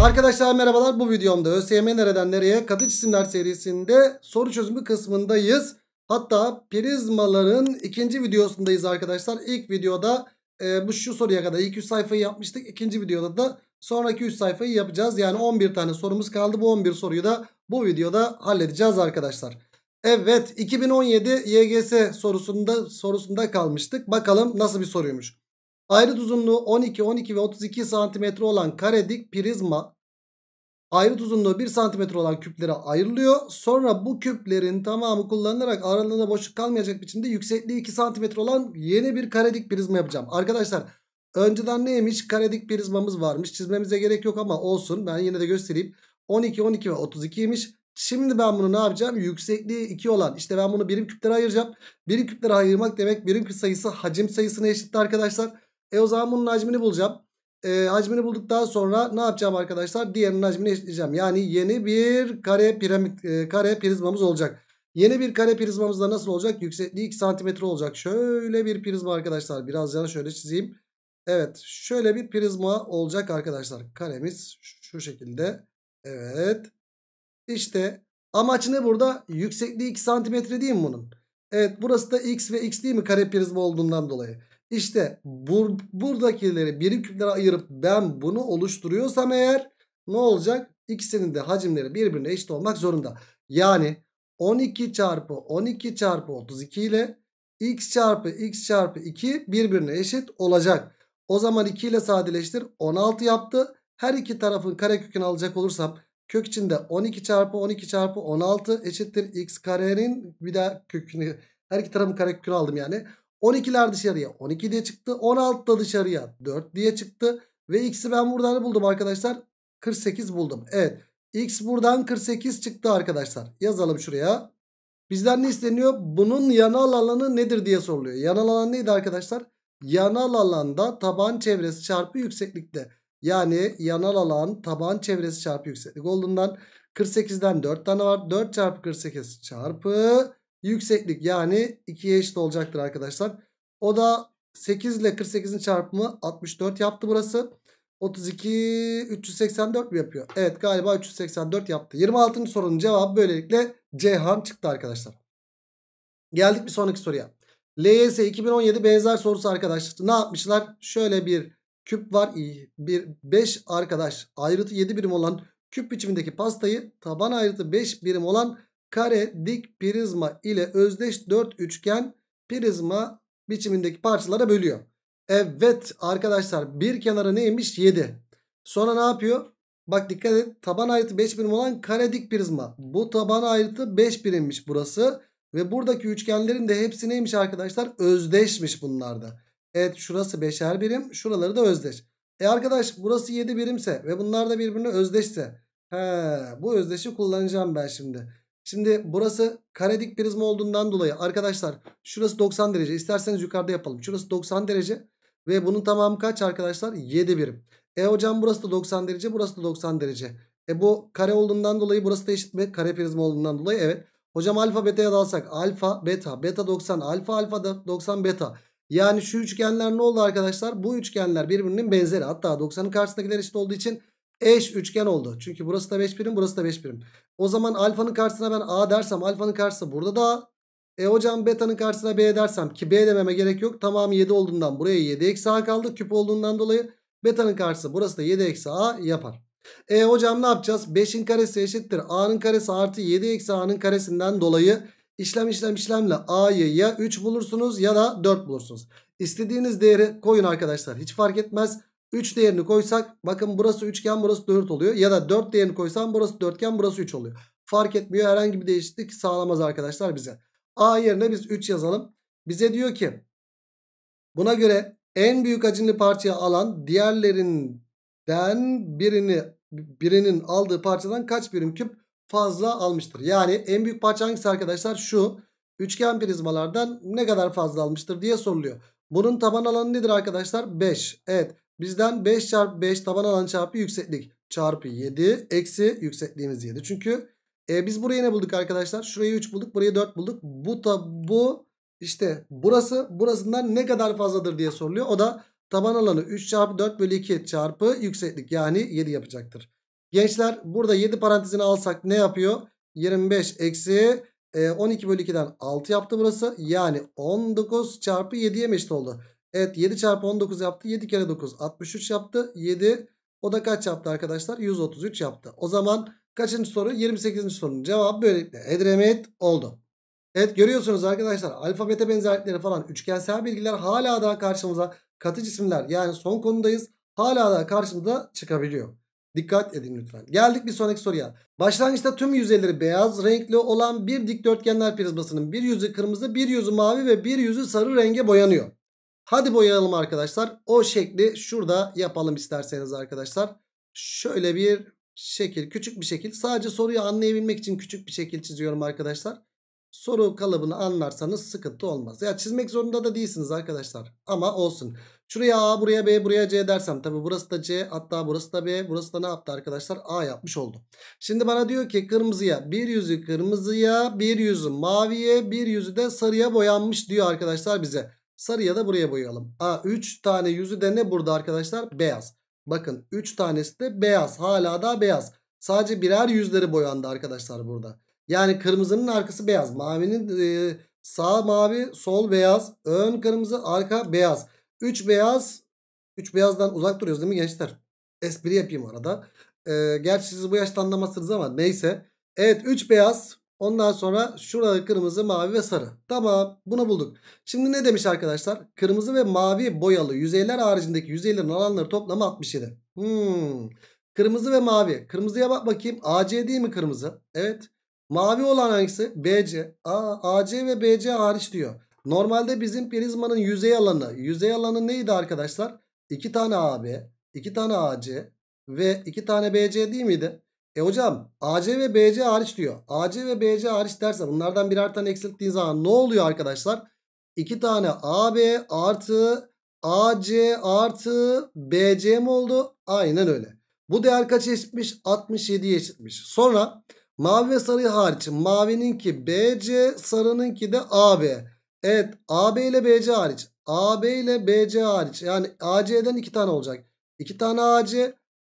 Arkadaşlar merhabalar bu videomda ÖSYM nereden nereye katı cisimler serisinde soru çözümü kısmındayız. Hatta prizmaların ikinci videosundayız arkadaşlar. İlk videoda e, bu şu soruya kadar ilk 100 sayfayı yapmıştık. İkinci videoda da sonraki 100 sayfayı yapacağız. Yani 11 tane sorumuz kaldı. Bu 11 soruyu da bu videoda halledeceğiz arkadaşlar. Evet 2017 YGS sorusunda sorusunda kalmıştık. Bakalım nasıl bir soruymuş. Ayrıt uzunluğu 12, 12 ve 32 santimetre olan karedik prizma ayrıt uzunluğu 1 santimetre olan küplere ayrılıyor. Sonra bu küplerin tamamı kullanılarak aralığında boşluk kalmayacak biçimde yüksekliği 2 santimetre olan yeni bir karedik prizma yapacağım. Arkadaşlar önceden neymiş? Karedik prizmamız varmış. Çizmemize gerek yok ama olsun. Ben yine de göstereyim. 12, 12 ve 32'ymiş. Şimdi ben bunu ne yapacağım? Yüksekliği 2 olan. işte ben bunu birim küplere ayıracağım. Birim küplere ayırmak demek birim küp sayısı hacim sayısına eşittir arkadaşlar. E o zaman bunun hacmini bulacağım. E, hacmini bulduktan sonra ne yapacağım arkadaşlar? Diğerinin hacmini eşitleyeceğim. Yani yeni bir kare piramit e, kare prizmamız olacak. Yeni bir kare prizmamızda nasıl olacak? Yüksekliği 2 santimetre olacak. Şöyle bir prizma arkadaşlar. Biraz yana şöyle çizeyim. Evet şöyle bir prizma olacak arkadaşlar. Karemiz şu şekilde. Evet. İşte amaç ne burada? Yüksekliği 2 santimetre değil mi bunun? Evet burası da x ve x değil mi kare prizma olduğundan dolayı. İşte bur buradakileri birim küplere ayırıp ben bunu oluşturuyorsam eğer ne olacak? İkisinin de hacimleri birbirine eşit olmak zorunda. Yani 12 çarpı 12 çarpı 32 ile x çarpı x çarpı 2 birbirine eşit olacak. O zaman 2 ile sadeleştir 16 yaptı. Her iki tarafın karekökünü alacak olursam kök içinde 12 çarpı 12 çarpı 16 eşittir x karenin bir daha kökünü her iki tarafın karekökünü aldım yani. 12'ler dışarıya 12 diye çıktı. 16 da dışarıya 4 diye çıktı. Ve x'i ben buradan hani buldum arkadaşlar? 48 buldum. Evet. X buradan 48 çıktı arkadaşlar. Yazalım şuraya. Bizden ne isteniyor? Bunun yanal alanı nedir diye soruluyor. Yanal alan neydi arkadaşlar? Yanal alanda taban çevresi çarpı yükseklikte. Yani yanal alan taban çevresi çarpı yükseklik olduğundan 48'den 4 tane var. 4 çarpı 48 çarpı yükseklik yani 2'ye eşit olacaktır arkadaşlar. O da 8 ile 48'in çarpımı 64 yaptı burası. 32 384 mi yapıyor? Evet galiba 384 yaptı. 26. sorunun cevabı böylelikle Ceyhan çıktı arkadaşlar. Geldik bir sonraki soruya. LYS 2017 benzer sorusu arkadaşlar. Ne yapmışlar? Şöyle bir küp var. Bir 5 arkadaş ayrıtı 7 birim olan küp biçimindeki pastayı taban ayrıtı 5 birim olan kare dik prizma ile özdeş dört üçgen prizma biçimindeki parçalara bölüyor. Evet arkadaşlar bir kenarı neymiş 7. Sonra ne yapıyor? Bak dikkat et taban ayrıtı 5 birim olan kare dik prizma. Bu taban ayrıtı 5 birimmiş burası. Ve buradaki üçgenlerin de hepsi neymiş arkadaşlar? Özdeşmiş bunlarda. Evet şurası 5'er birim şuraları da özdeş. E arkadaş burası 7 birimse ve bunlar da birbirine özdeşse. He, bu özdeşi kullanacağım ben şimdi. Şimdi burası karedik prizma olduğundan dolayı arkadaşlar şurası 90 derece. İsterseniz yukarıda yapalım. Şurası 90 derece ve bunun tamamı kaç arkadaşlar? 7 birim. E hocam burası da 90 derece burası da 90 derece. E bu kare olduğundan dolayı burası da eşit mi? Kare prizma olduğundan dolayı evet. Hocam alfa beta'ya dalsak alfa beta beta 90 alfa alfa da 90 beta. Yani şu üçgenler ne oldu arkadaşlar? Bu üçgenler birbirinin benzeri. Hatta 90'ın karşısındakiler eşit olduğu için eş üçgen oldu. Çünkü burası da 5 birim burası da 5 birim. O zaman alfanın karşısına ben A dersem alfanın karşısı burada da A. E hocam beta'nın karşısına B dersem ki B dememe gerek yok. tamam 7 olduğundan buraya 7 eksi A kaldı. Küp olduğundan dolayı beta'nın karşısı burası da 7 eksi A yapar. E hocam ne yapacağız? 5'in karesi eşittir. A'nın karesi artı 7 eksi A'nın karesinden dolayı işlem işlem işlemle A'yı ya 3 bulursunuz ya da 4 bulursunuz. İstediğiniz değeri koyun arkadaşlar. Hiç fark etmez. 3 değerini koysak bakın burası üçgen burası 4 oluyor. Ya da 4 değerini koysam burası dörtgen burası 3 oluyor. Fark etmiyor herhangi bir değişiklik sağlamaz arkadaşlar bize. A yerine biz 3 yazalım. Bize diyor ki buna göre en büyük hacimli parçayı alan diğerlerinden birini birinin aldığı parçadan kaç birim küp fazla almıştır. Yani en büyük parça hangisi arkadaşlar? Şu üçgen prizmalardan ne kadar fazla almıştır diye soruluyor. Bunun taban alanı nedir arkadaşlar? 5. Evet Bizden 5 çarpı 5 taban alan çarpı yükseklik çarpı 7 eksi yüksekliğimiz 7. Çünkü e, biz burayı ne bulduk arkadaşlar? Şurayı 3 bulduk burayı 4 bulduk. Bu da bu işte burası burasından ne kadar fazladır diye soruluyor. O da taban alanı 3 çarpı 4 bölü 2 çarpı yükseklik yani 7 yapacaktır. Gençler burada 7 parantezini alsak ne yapıyor? 25 eksi 12 e, bölü 2'den 6 yaptı burası. Yani 19 çarpı 7'ye mi eşit oldu? Evet 7 çarpı 19 yaptı. 7 kere 9 63 yaptı. 7 o da kaç yaptı arkadaşlar? 133 yaptı. O zaman kaçıncı soru? 28. sorunun cevabı böylelikle Edremit oldu. Evet görüyorsunuz arkadaşlar alfabete benzerlikleri falan üçgensel bilgiler hala daha karşımıza katı cisimler yani son konudayız hala daha karşımıza çıkabiliyor. Dikkat edin lütfen. Geldik bir sonraki soruya. Başlangıçta tüm yüzeyleri beyaz renkli olan bir dikdörtgenler prizmasının bir yüzü kırmızı, bir yüzü mavi ve bir yüzü sarı renge boyanıyor. Hadi boyayalım arkadaşlar. O şekli şurada yapalım isterseniz arkadaşlar. Şöyle bir şekil küçük bir şekil. Sadece soruyu anlayabilmek için küçük bir şekil çiziyorum arkadaşlar. Soru kalıbını anlarsanız sıkıntı olmaz. Ya çizmek zorunda da değilsiniz arkadaşlar. Ama olsun. Şuraya A, buraya B, buraya C dersem. Tabi burası da C, hatta burası da B. Burası da ne yaptı arkadaşlar? A yapmış oldu. Şimdi bana diyor ki kırmızıya. Bir yüzü kırmızıya, bir yüzü maviye, bir yüzü de sarıya boyanmış diyor arkadaşlar bize. Sarıya da buraya boyayalım. A 3 tane yüzü de ne burada arkadaşlar? Beyaz. Bakın 3 tanesi de beyaz. Hala daha beyaz. Sadece birer yüzleri boyandı arkadaşlar burada. Yani kırmızının arkası beyaz. Mavinin e, sağ mavi, sol beyaz, ön kırmızı, arka beyaz. 3 beyaz. 3 beyazdan uzak duruyoruz değil mi gençler? Espri yapayım arada. E, gerçi siz bu yaşta anlamazsınız ama neyse. Evet 3 beyaz Ondan sonra şurada kırmızı, mavi ve sarı. Tamam bunu bulduk. Şimdi ne demiş arkadaşlar? Kırmızı ve mavi boyalı yüzeyler haricindeki yüzeylerin alanları toplamı 67. Hmm. Kırmızı ve mavi. Kırmızıya bak bakayım. AC değil mi kırmızı? Evet. Mavi olan hangisi? BC. Aa, AC ve BC hariç diyor. Normalde bizim prizmanın yüzey alanı. Yüzey alanı neydi arkadaşlar? 2 tane AB, 2 tane AC ve 2 tane BC değil miydi? E hocam AC ve BC hariç diyor. AC ve BC hariç derse bunlardan birer tane eksilttiğin zaman ne oluyor arkadaşlar? İki tane AB artı AC artı BC mi oldu? Aynen öyle. Bu değer kaç eşitmiş? 67 eşitmiş. Sonra mavi ve sarı hariç mavininki BC sarınınki de AB. Evet AB ile BC hariç. AB ile BC hariç. Yani AC'den iki tane olacak. İki tane AC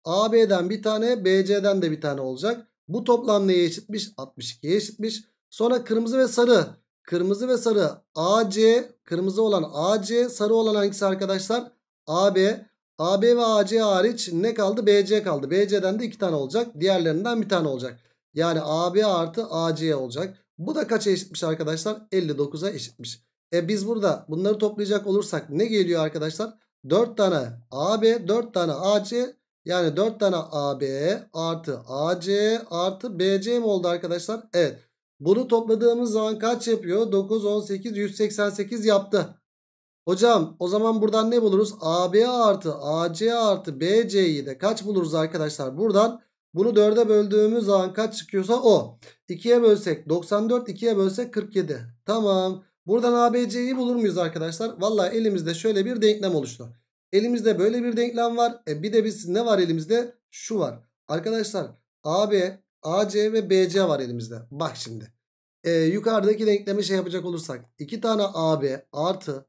AB'den bir tane BC'den de bir tane olacak. Bu toplam neye eşitmiş? 62'ye eşitmiş. Sonra kırmızı ve sarı. Kırmızı ve sarı AC. Kırmızı olan AC. Sarı olan hangisi arkadaşlar? AB. AB ve AC hariç ne kaldı? BC kaldı. BC'den de iki tane olacak. Diğerlerinden bir tane olacak. Yani AB artı AC olacak. Bu da kaça eşitmiş arkadaşlar? 59'a eşitmiş. E biz burada bunları toplayacak olursak ne geliyor arkadaşlar? 4 tane AB, 4 tane AC, yani 4 tane AB artı AC artı BC mi oldu arkadaşlar? Evet. Bunu topladığımız zaman kaç yapıyor? 9, 18, 188 yaptı. Hocam o zaman buradan ne buluruz? AB artı AC artı BC'yi de kaç buluruz arkadaşlar? Buradan bunu 4'e böldüğümüz zaman kaç çıkıyorsa o. 2'ye bölsek 94, 2'ye bölsek 47. Tamam. Buradan ABC'yi bulur muyuz arkadaşlar? Valla elimizde şöyle bir denklem oluştu. Elimizde böyle bir denklem var. E bir de biz ne var elimizde? Şu var. Arkadaşlar AB, AC ve BC var elimizde. Bak şimdi. E, yukarıdaki denkleme şey yapacak olursak. iki tane AB artı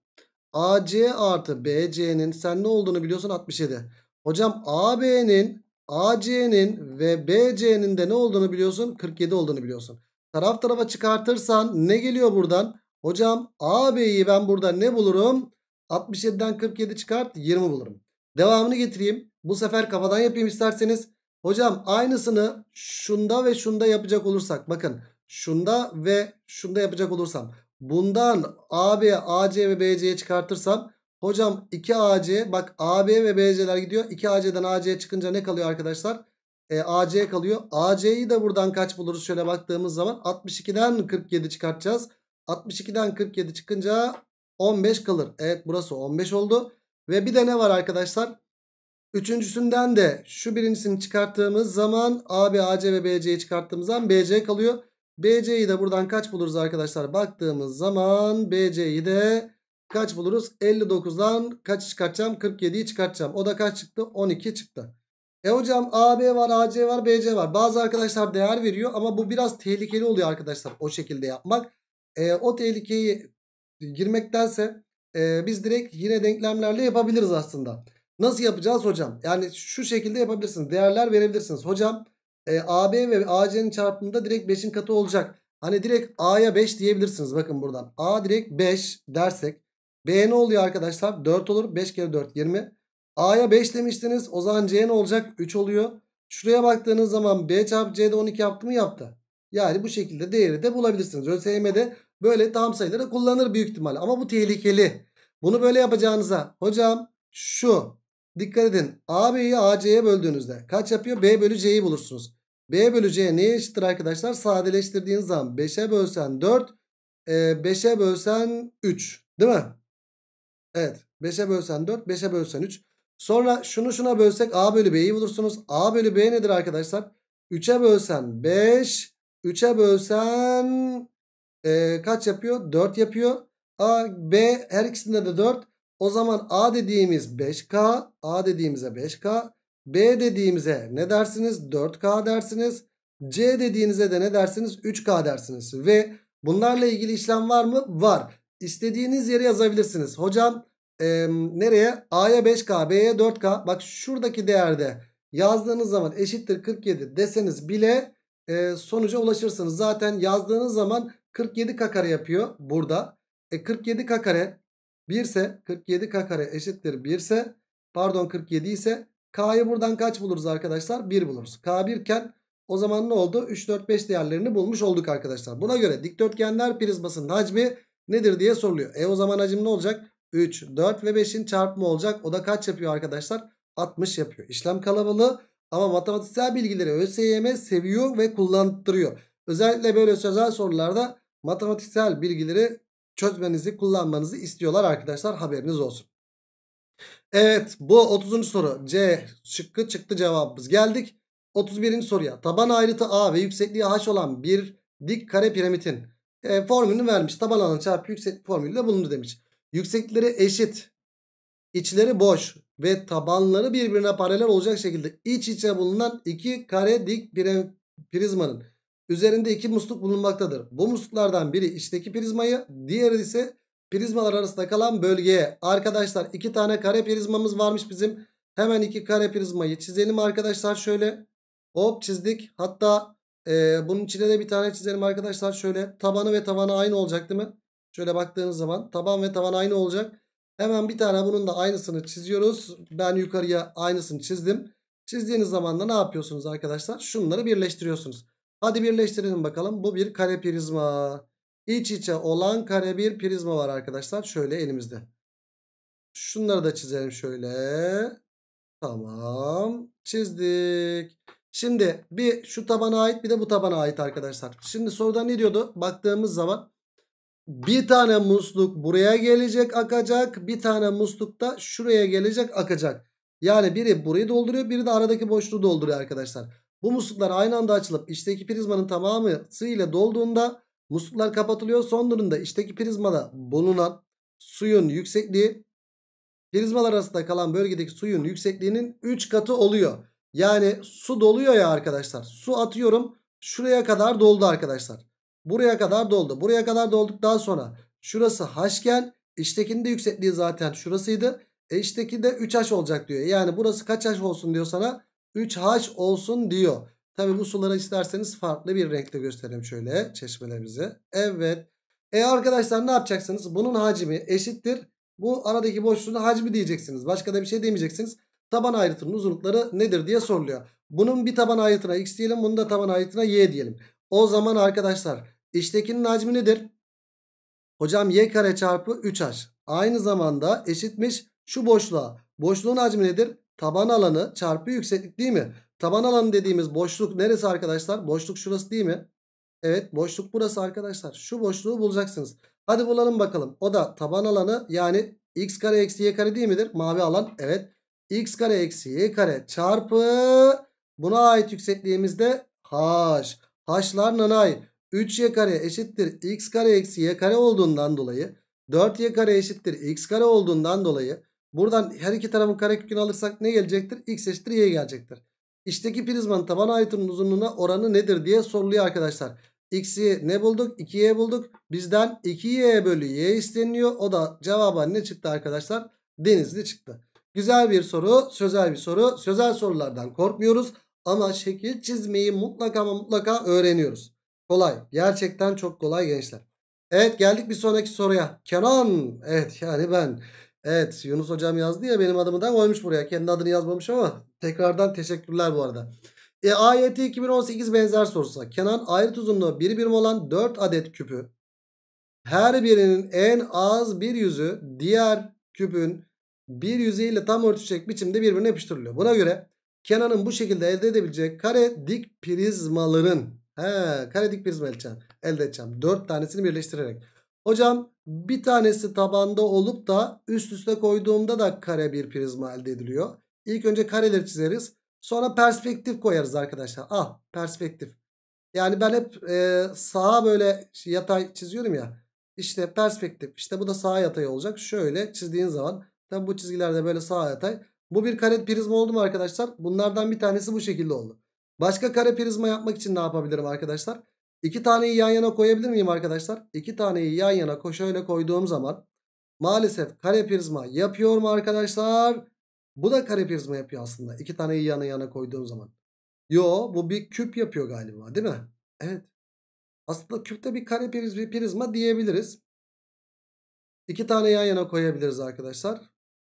AC artı BC'nin sen ne olduğunu biliyorsun 67. Hocam AB'nin AC'nin ve BC'nin de ne olduğunu biliyorsun 47 olduğunu biliyorsun. Taraf tarafa çıkartırsan ne geliyor buradan? Hocam AB'yi ben burada ne bulurum? 67'den 47 çıkart 20 bulurum. Devamını getireyim. Bu sefer kafadan yapayım isterseniz. Hocam aynısını şunda ve şunda yapacak olursak. Bakın şunda ve şunda yapacak olursam. Bundan AB, AC ve BC'ye çıkartırsam. Hocam 2AC bak AB ve BC'ler gidiyor. 2AC'den AC'ye çıkınca ne kalıyor arkadaşlar? E, AC kalıyor. AC'yi de buradan kaç buluruz şöyle baktığımız zaman. 62'den 47 çıkartacağız. 62'den 47 çıkınca 15 kalır. Evet burası 15 oldu. Ve bir de ne var arkadaşlar? Üçüncüsünden de şu birincisini çıkarttığımız zaman AB, AC ve BC'yi çıkarttığımız zaman BC kalıyor. BC'yi de buradan kaç buluruz arkadaşlar? Baktığımız zaman BC'yi de kaç buluruz? 59'dan kaç çıkartacağım? 47'yi çıkartacağım. O da kaç çıktı? 12 çıktı. E hocam AB var, AC var, BC var. Bazı arkadaşlar değer veriyor ama bu biraz tehlikeli oluyor arkadaşlar o şekilde yapmak. E, o tehlikeyi girmektense e, biz direkt yine denklemlerle yapabiliriz aslında. Nasıl yapacağız hocam? Yani şu şekilde yapabilirsiniz. Değerler verebilirsiniz. Hocam e, AB ve AC'nin çarpımında direkt 5'in katı olacak. Hani direkt A'ya 5 diyebilirsiniz bakın buradan. A direkt 5 dersek. B ne oluyor arkadaşlar? 4 olur. 5 kere 4 20. A'ya 5 demiştiniz. O zaman C ne olacak? 3 oluyor. Şuraya baktığınız zaman B çarpı C'de 12 yaptı mı? Yaptı. Yani bu şekilde değeri de bulabilirsiniz. ÖSYM'de Böyle tam sayıları kullanır büyük ihtimal. Ama bu tehlikeli. Bunu böyle yapacağınıza hocam şu dikkat edin. A B'yi A C'ye böldüğünüzde kaç yapıyor? B bölü C'yi bulursunuz. B bölü C neye eşittir arkadaşlar? Sadeleştirdiğiniz zaman 5'e bölsen 4, 5'e bölsen 3 değil mi? Evet 5'e bölsen 4, 5'e bölsen 3. Sonra şunu şuna bölsek A bölü B'yi bulursunuz. A bölü B nedir arkadaşlar? 3'e bölsen 5, 3'e bölsen e, kaç yapıyor? 4 yapıyor. A, B her ikisinde de 4. O zaman A dediğimiz 5K. A dediğimize 5K. B dediğimize ne dersiniz? 4K dersiniz. C dediğinize de ne dersiniz? 3K dersiniz. Ve bunlarla ilgili işlem var mı? Var. İstediğiniz yere yazabilirsiniz. Hocam e, nereye? A'ya 5K, B'ye 4K. Bak şuradaki değerde yazdığınız zaman eşittir 47 deseniz bile e, sonuca ulaşırsınız. Zaten yazdığınız zaman 47k yapıyor burada. E 47k kare 1 ise 47k eşittir 1 ise pardon 47 ise k'yı buradan kaç buluruz arkadaşlar? 1 buluruz. k 1 iken o zaman ne oldu? 3, 4, 5 değerlerini bulmuş olduk arkadaşlar. Buna göre dikdörtgenler prizmasının hacmi nedir diye soruluyor. E o zaman hacim ne olacak? 3, 4 ve 5'in çarpımı olacak. O da kaç yapıyor arkadaşlar? 60 yapıyor. İşlem kalabalığı ama matematiksel bilgileri ÖSYM seviyor ve kullandırıyor. Özellikle böyle sözel sorularda matematiksel bilgileri çözmenizi kullanmanızı istiyorlar arkadaşlar haberiniz olsun. Evet bu 30. soru C şıkkı çıktı cevabımız geldik. 31. soruya taban ayrıtı A ve yüksekliği H olan bir dik kare piramitin e, formülünü vermiş. Taban alanı çarpı yükseklik formülüyle bulunur demiş. Yükseklikleri eşit içleri boş ve tabanları birbirine paralel olacak şekilde iç içe bulunan iki kare dik prizmanın Üzerinde iki musluk bulunmaktadır. Bu musluklardan biri içteki prizmayı, diğeri ise prizmalar arasında kalan bölgeye. Arkadaşlar iki tane kare prizmamız varmış bizim. Hemen iki kare prizmayı çizelim arkadaşlar şöyle. Hop çizdik. Hatta e, bunun içine de bir tane çizelim arkadaşlar şöyle. Tabanı ve tavanı aynı olacak değil mi? Şöyle baktığınız zaman taban ve tavan aynı olacak. Hemen bir tane bunun da aynısını çiziyoruz. Ben yukarıya aynısını çizdim. Çizdiğiniz zaman da ne yapıyorsunuz arkadaşlar? Şunları birleştiriyorsunuz. Hadi birleştirelim bakalım. Bu bir kare prizma. İç içe olan kare bir prizma var arkadaşlar. Şöyle elimizde. Şunları da çizelim şöyle. Tamam. Çizdik. Şimdi bir şu tabana ait bir de bu tabana ait arkadaşlar. Şimdi soruda ne diyordu? Baktığımız zaman bir tane musluk buraya gelecek akacak. Bir tane musluk da şuraya gelecek akacak. Yani biri burayı dolduruyor biri de aradaki boşluğu dolduruyor arkadaşlar. Bu musluklar aynı anda açılıp içteki prizmanın tamamı su ile dolduğunda musluklar kapatılıyor. Son durumda içteki prizmada bulunan suyun yüksekliği prizmalar arasında kalan bölgedeki suyun yüksekliğinin 3 katı oluyor. Yani su doluyor ya arkadaşlar. Su atıyorum şuraya kadar doldu arkadaşlar. Buraya kadar doldu. Buraya kadar dolduktan sonra şurası haşken içtekinde yüksekliği zaten şurasıydı. E içteki de 3 haş olacak diyor. Yani burası kaç haş olsun diyor sana? 3H olsun diyor. Tabi bu sulara isterseniz farklı bir renkle gösterelim şöyle çeşmelerimizi. Evet. E arkadaşlar ne yapacaksınız? Bunun hacmi eşittir. Bu aradaki boşluğun hacmi diyeceksiniz. Başka da bir şey demeyeceksiniz. Taban ayrıtının uzunlukları nedir diye soruluyor. Bunun bir taban ayrıtına x diyelim. Bunun da taban ayrıtına y diyelim. O zaman arkadaşlar içtekinin hacmi nedir? Hocam y kare çarpı 3h. Aynı zamanda eşitmiş şu boşluğa. Boşluğun hacmi nedir? taban alanı çarpı yükseklik değil mi? Taban alanı dediğimiz boşluk neresi arkadaşlar? Boşluk şurası değil mi? Evet boşluk burası arkadaşlar. Şu boşluğu bulacaksınız. Hadi bulalım bakalım. O da taban alanı yani x kare eksi y kare değil midir? Mavi alan evet. x kare eksi y kare çarpı buna ait yüksekliğimiz de h. H'lar nanay. 3y kare eşittir x kare eksi y kare olduğundan dolayı 4y kare eşittir x kare olduğundan dolayı Buradan her iki tarafın karekökünü alırsak ne gelecektir? X eşittir y gelecektir. İçteki prizmanın taban aydınının uzunluğuna oranı nedir diye soruluyor arkadaşlar. X'i ne bulduk? 2y bulduk. Bizden 2y bölü y isteniyor. O da cevaba ne çıktı arkadaşlar? Denizli çıktı. Güzel bir soru, sözel bir soru. Sözel sorulardan korkmuyoruz ama şekil çizmeyi mutlaka ama mutlaka öğreniyoruz. Kolay. Gerçekten çok kolay gençler. Evet geldik bir sonraki soruya. Kenan. Evet yani ben. Evet Yunus hocam yazdı ya benim adımı da koymuş buraya. Kendi adını yazmamış ama tekrardan teşekkürler bu arada. E, AYT 2018 benzer sorusu. Kenan ayrıt uzunluğu 1 birim olan 4 adet küpü her birinin en az bir yüzü diğer küpün bir yüzeyiyle tam örtüşecek biçimde birbirine yapıştırılıyor. Buna göre Kenan'ın bu şekilde elde edebileceği kare dik prizmaların he, kare dik prizma edeceğim, elde edeceğim. 4 tanesini birleştirerek. Hocam bir tanesi tabanda olup da üst üste koyduğumda da kare bir prizma elde ediliyor. İlk önce kareleri çizeriz. Sonra perspektif koyarız arkadaşlar. Ah perspektif. Yani ben hep e, sağa böyle şey, yatay çiziyorum ya. İşte perspektif. İşte bu da sağa yatay olacak. Şöyle çizdiğin zaman. Tabi bu çizgilerde böyle sağa yatay. Bu bir kare prizma oldu mu arkadaşlar? Bunlardan bir tanesi bu şekilde oldu. Başka kare prizma yapmak için ne yapabilirim arkadaşlar? İki taneyi yan yana koyabilir miyim arkadaşlar? İki taneyi yan yana şöyle koyduğum zaman maalesef kare prizma yapıyor mu arkadaşlar? Bu da kare prizma yapıyor aslında. İki taneyi yan yana koyduğum zaman. Yo bu bir küp yapıyor galiba değil mi? Evet. Aslında küpte bir kare prizma diyebiliriz. İki tane yan yana koyabiliriz arkadaşlar.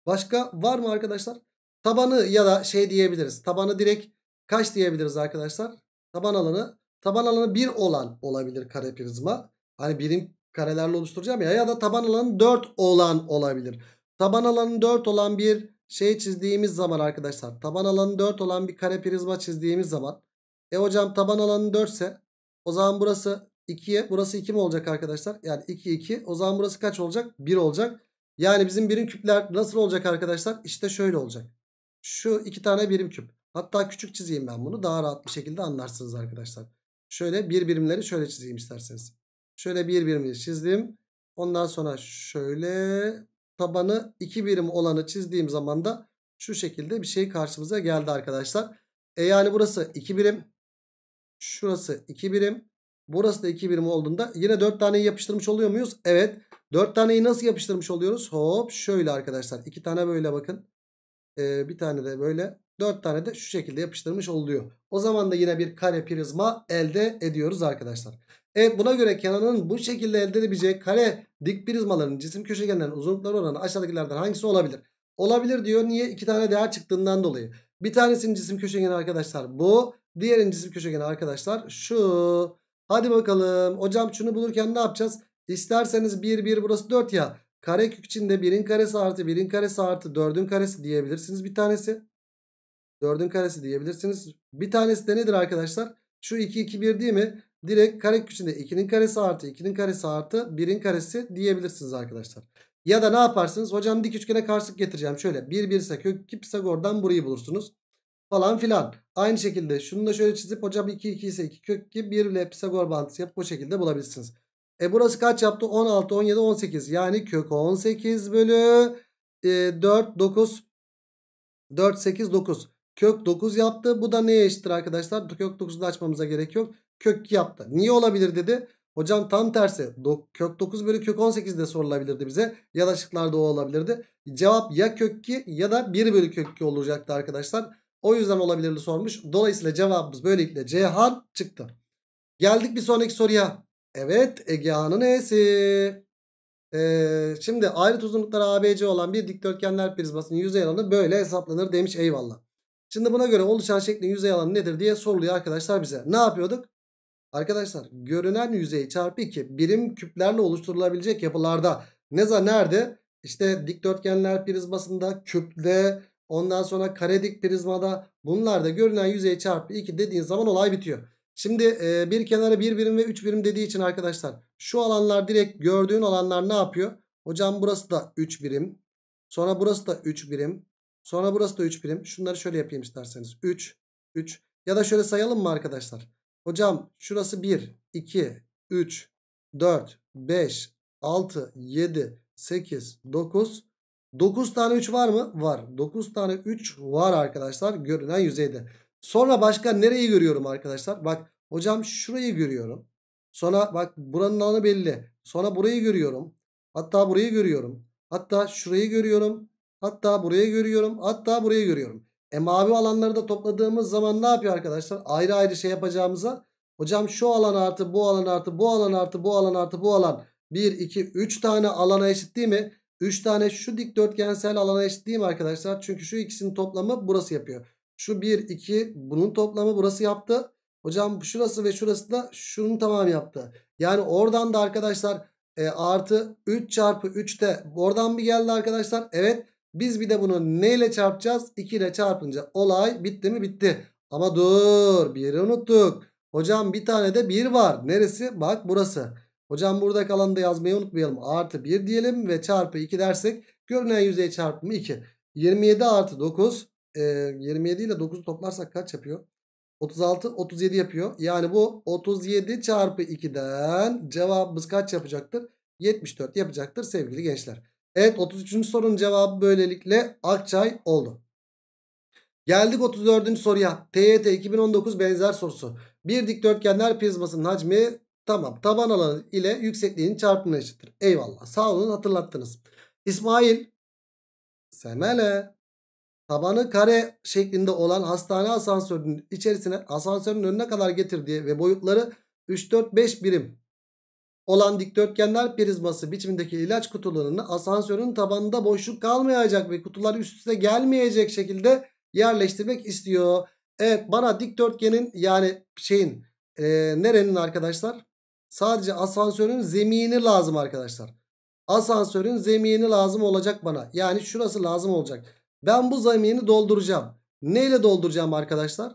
Başka var mı arkadaşlar? Tabanı ya da şey diyebiliriz. Tabanı direkt kaç diyebiliriz arkadaşlar? Taban alanı Taban alanı 1 olan olabilir kare prizma. Hani birim karelerle oluşturacağım ya. Ya da taban alanı 4 olan olabilir. Taban alanı 4 olan bir şey çizdiğimiz zaman arkadaşlar. Taban alanı 4 olan bir kare prizma çizdiğimiz zaman. E hocam taban alanı 4 ise o zaman burası 2'ye burası 2 mi olacak arkadaşlar? Yani 2 2 o zaman burası kaç olacak? 1 olacak. Yani bizim birim küpler nasıl olacak arkadaşlar? İşte şöyle olacak. Şu iki tane birim küp. Hatta küçük çizeyim ben bunu daha rahat bir şekilde anlarsınız arkadaşlar. Şöyle bir birimleri şöyle çizeyim isterseniz. Şöyle bir birimi çizdim. Ondan sonra şöyle tabanı iki birim olanı çizdiğim zaman da şu şekilde bir şey karşımıza geldi arkadaşlar. E yani burası iki birim. Şurası iki birim. Burası da iki birim olduğunda yine dört taneyi yapıştırmış oluyor muyuz? Evet. Dört taneyi nasıl yapıştırmış oluyoruz? Hop şöyle arkadaşlar. 2 tane böyle bakın. Ee, bir tane de böyle. 4 tane de şu şekilde yapıştırmış oluyor. O zaman da yine bir kare prizma elde ediyoruz arkadaşlar. Evet buna göre Kenan'ın bu şekilde elde edebileceği kare dik prizmaların cisim köşegenlerinin uzunlukları oranı aşağıdakilerden hangisi olabilir? Olabilir diyor. Niye? İki tane değer çıktığından dolayı. Bir tanesinin cisim köşegeni arkadaşlar bu. Diğerinin cisim köşegeni arkadaşlar şu. Hadi bakalım. Hocam şunu bulurken ne yapacağız? İsterseniz 1 1 burası 4 ya. Karekök içinde 1'in karesi artı 1'in karesi artı 4'ün karesi diyebilirsiniz bir tanesi. 4'ün karesi diyebilirsiniz. Bir tanesi de nedir arkadaşlar? Şu 2 2 1 değil mi? Direkt kare içinde 2'nin karesi artı 2'nin karesi artı 1'in karesi diyebilirsiniz arkadaşlar. Ya da ne yaparsınız? Hocam dik üçgene karşılık getireceğim. Şöyle 1 1 ise kök 2 Pisagor'dan burayı bulursunuz. Falan filan. Aynı şekilde şunu da şöyle çizip hocam 2 2 ise 2 kök 2 1 ile Pisagor bağıntısı yapıp o şekilde bulabilirsiniz. E burası kaç yaptı? 16, 17, 18. Yani kök 18 bölü e, 4, 9. 4, 8, 9. Kök 9 yaptı. Bu da neye eşittir arkadaşlar? Kök 9'u da açmamıza gerek yok. Kök 2 yaptı. Niye olabilir dedi. Hocam tam tersi kök 9 bölü kök 18 de sorulabilirdi bize. Ya da şıklarda o olabilirdi. Cevap ya kök 2 ya da 1 bölü kök 2 olacaktı arkadaşlar. O yüzden olabilirdi sormuş. Dolayısıyla cevabımız böylelikle Cihan çıktı. Geldik bir sonraki soruya. Evet Ege Han'ın E'si. Ee, şimdi ayrıt uzunlukları ABC olan bir dikdörtgenler prizmasının yüzey alanı böyle hesaplanır demiş eyvallah. Şimdi buna göre oluşan şeklin yüzey alanı nedir diye soruluyor arkadaşlar bize. Ne yapıyorduk? Arkadaşlar görünen yüzey çarpı 2 birim küplerle oluşturulabilecek yapılarda Ne zaman nerede? İşte dikdörtgenler prizmasında, küpte, ondan sonra karedik prizmada bunlarda görünen yüzey çarpı 2 dediğin zaman olay bitiyor. Şimdi e, bir kenarı 1 birim ve 3 birim dediği için arkadaşlar şu alanlar direkt gördüğün alanlar ne yapıyor? Hocam burası da 3 birim. Sonra burası da 3 birim. Sonra burası da 3 birim. Şunları şöyle yapayım isterseniz. 3, 3. Ya da şöyle sayalım mı arkadaşlar? Hocam şurası 1, 2, 3, 4, 5, 6, 7, 8, 9. 9 tane 3 var mı? Var. 9 tane 3 var arkadaşlar görünen yüzeyde. Sonra başka nereyi görüyorum arkadaşlar? Bak hocam şurayı görüyorum. Sonra bak buranın alanı belli. Sonra burayı görüyorum. Hatta burayı görüyorum. Hatta şurayı görüyorum. Hatta buraya görüyorum. Hatta buraya görüyorum. E mavi alanları da topladığımız zaman ne yapıyor arkadaşlar? Ayrı ayrı şey yapacağımıza. Hocam şu alan artı bu alan artı bu alan artı bu alan artı bu alan. 1, 2, 3 tane alana eşit değil mi? 3 tane şu dikdörtgensel alana eşit değil mi arkadaşlar? Çünkü şu ikisinin toplamı burası yapıyor. Şu 1, 2 bunun toplamı burası yaptı. Hocam şurası ve şurası da şunun tamam yaptı. Yani oradan da arkadaşlar e, artı 3 çarpı 3 de oradan bir geldi arkadaşlar. Evet biz bir de bunu neyle çarpacağız? 2 ile çarpınca olay bitti mi? Bitti. Ama dur biri unuttuk. Hocam bir tane de 1 var. Neresi? Bak burası. Hocam burada kalanı da yazmayı unutmayalım. Artı 1 diyelim ve çarpı 2 dersek görünen yüzey çarpımı 2. 27 artı 9. E, 27 ile 9'u toplarsak kaç yapıyor? 36 37 yapıyor. Yani bu 37 çarpı 2'den cevabımız kaç yapacaktır? 74 yapacaktır sevgili gençler. Evet 33. sorunun cevabı böylelikle Akçay oldu. Geldik 34. soruya. TYT 2019 benzer sorusu. Bir dikdörtgenler prizmasının hacmi tamam taban alanı ile yüksekliğinin çarpımına eşittir. Eyvallah sağ olun hatırlattınız. İsmail Semele tabanı kare şeklinde olan hastane asansörünün içerisine asansörün önüne kadar getir ve boyutları 3-4-5 birim olan dikdörtgenler prizması biçimindeki ilaç kutularını asansörün tabanında boşluk kalmayacak ve kutular üst üste gelmeyecek şekilde yerleştirmek istiyor. Evet bana dikdörtgenin yani şeyin e, nerenin arkadaşlar? Sadece asansörün zemini lazım arkadaşlar. Asansörün zemini lazım olacak bana. Yani şurası lazım olacak. Ben bu zemini dolduracağım. Neyle dolduracağım arkadaşlar?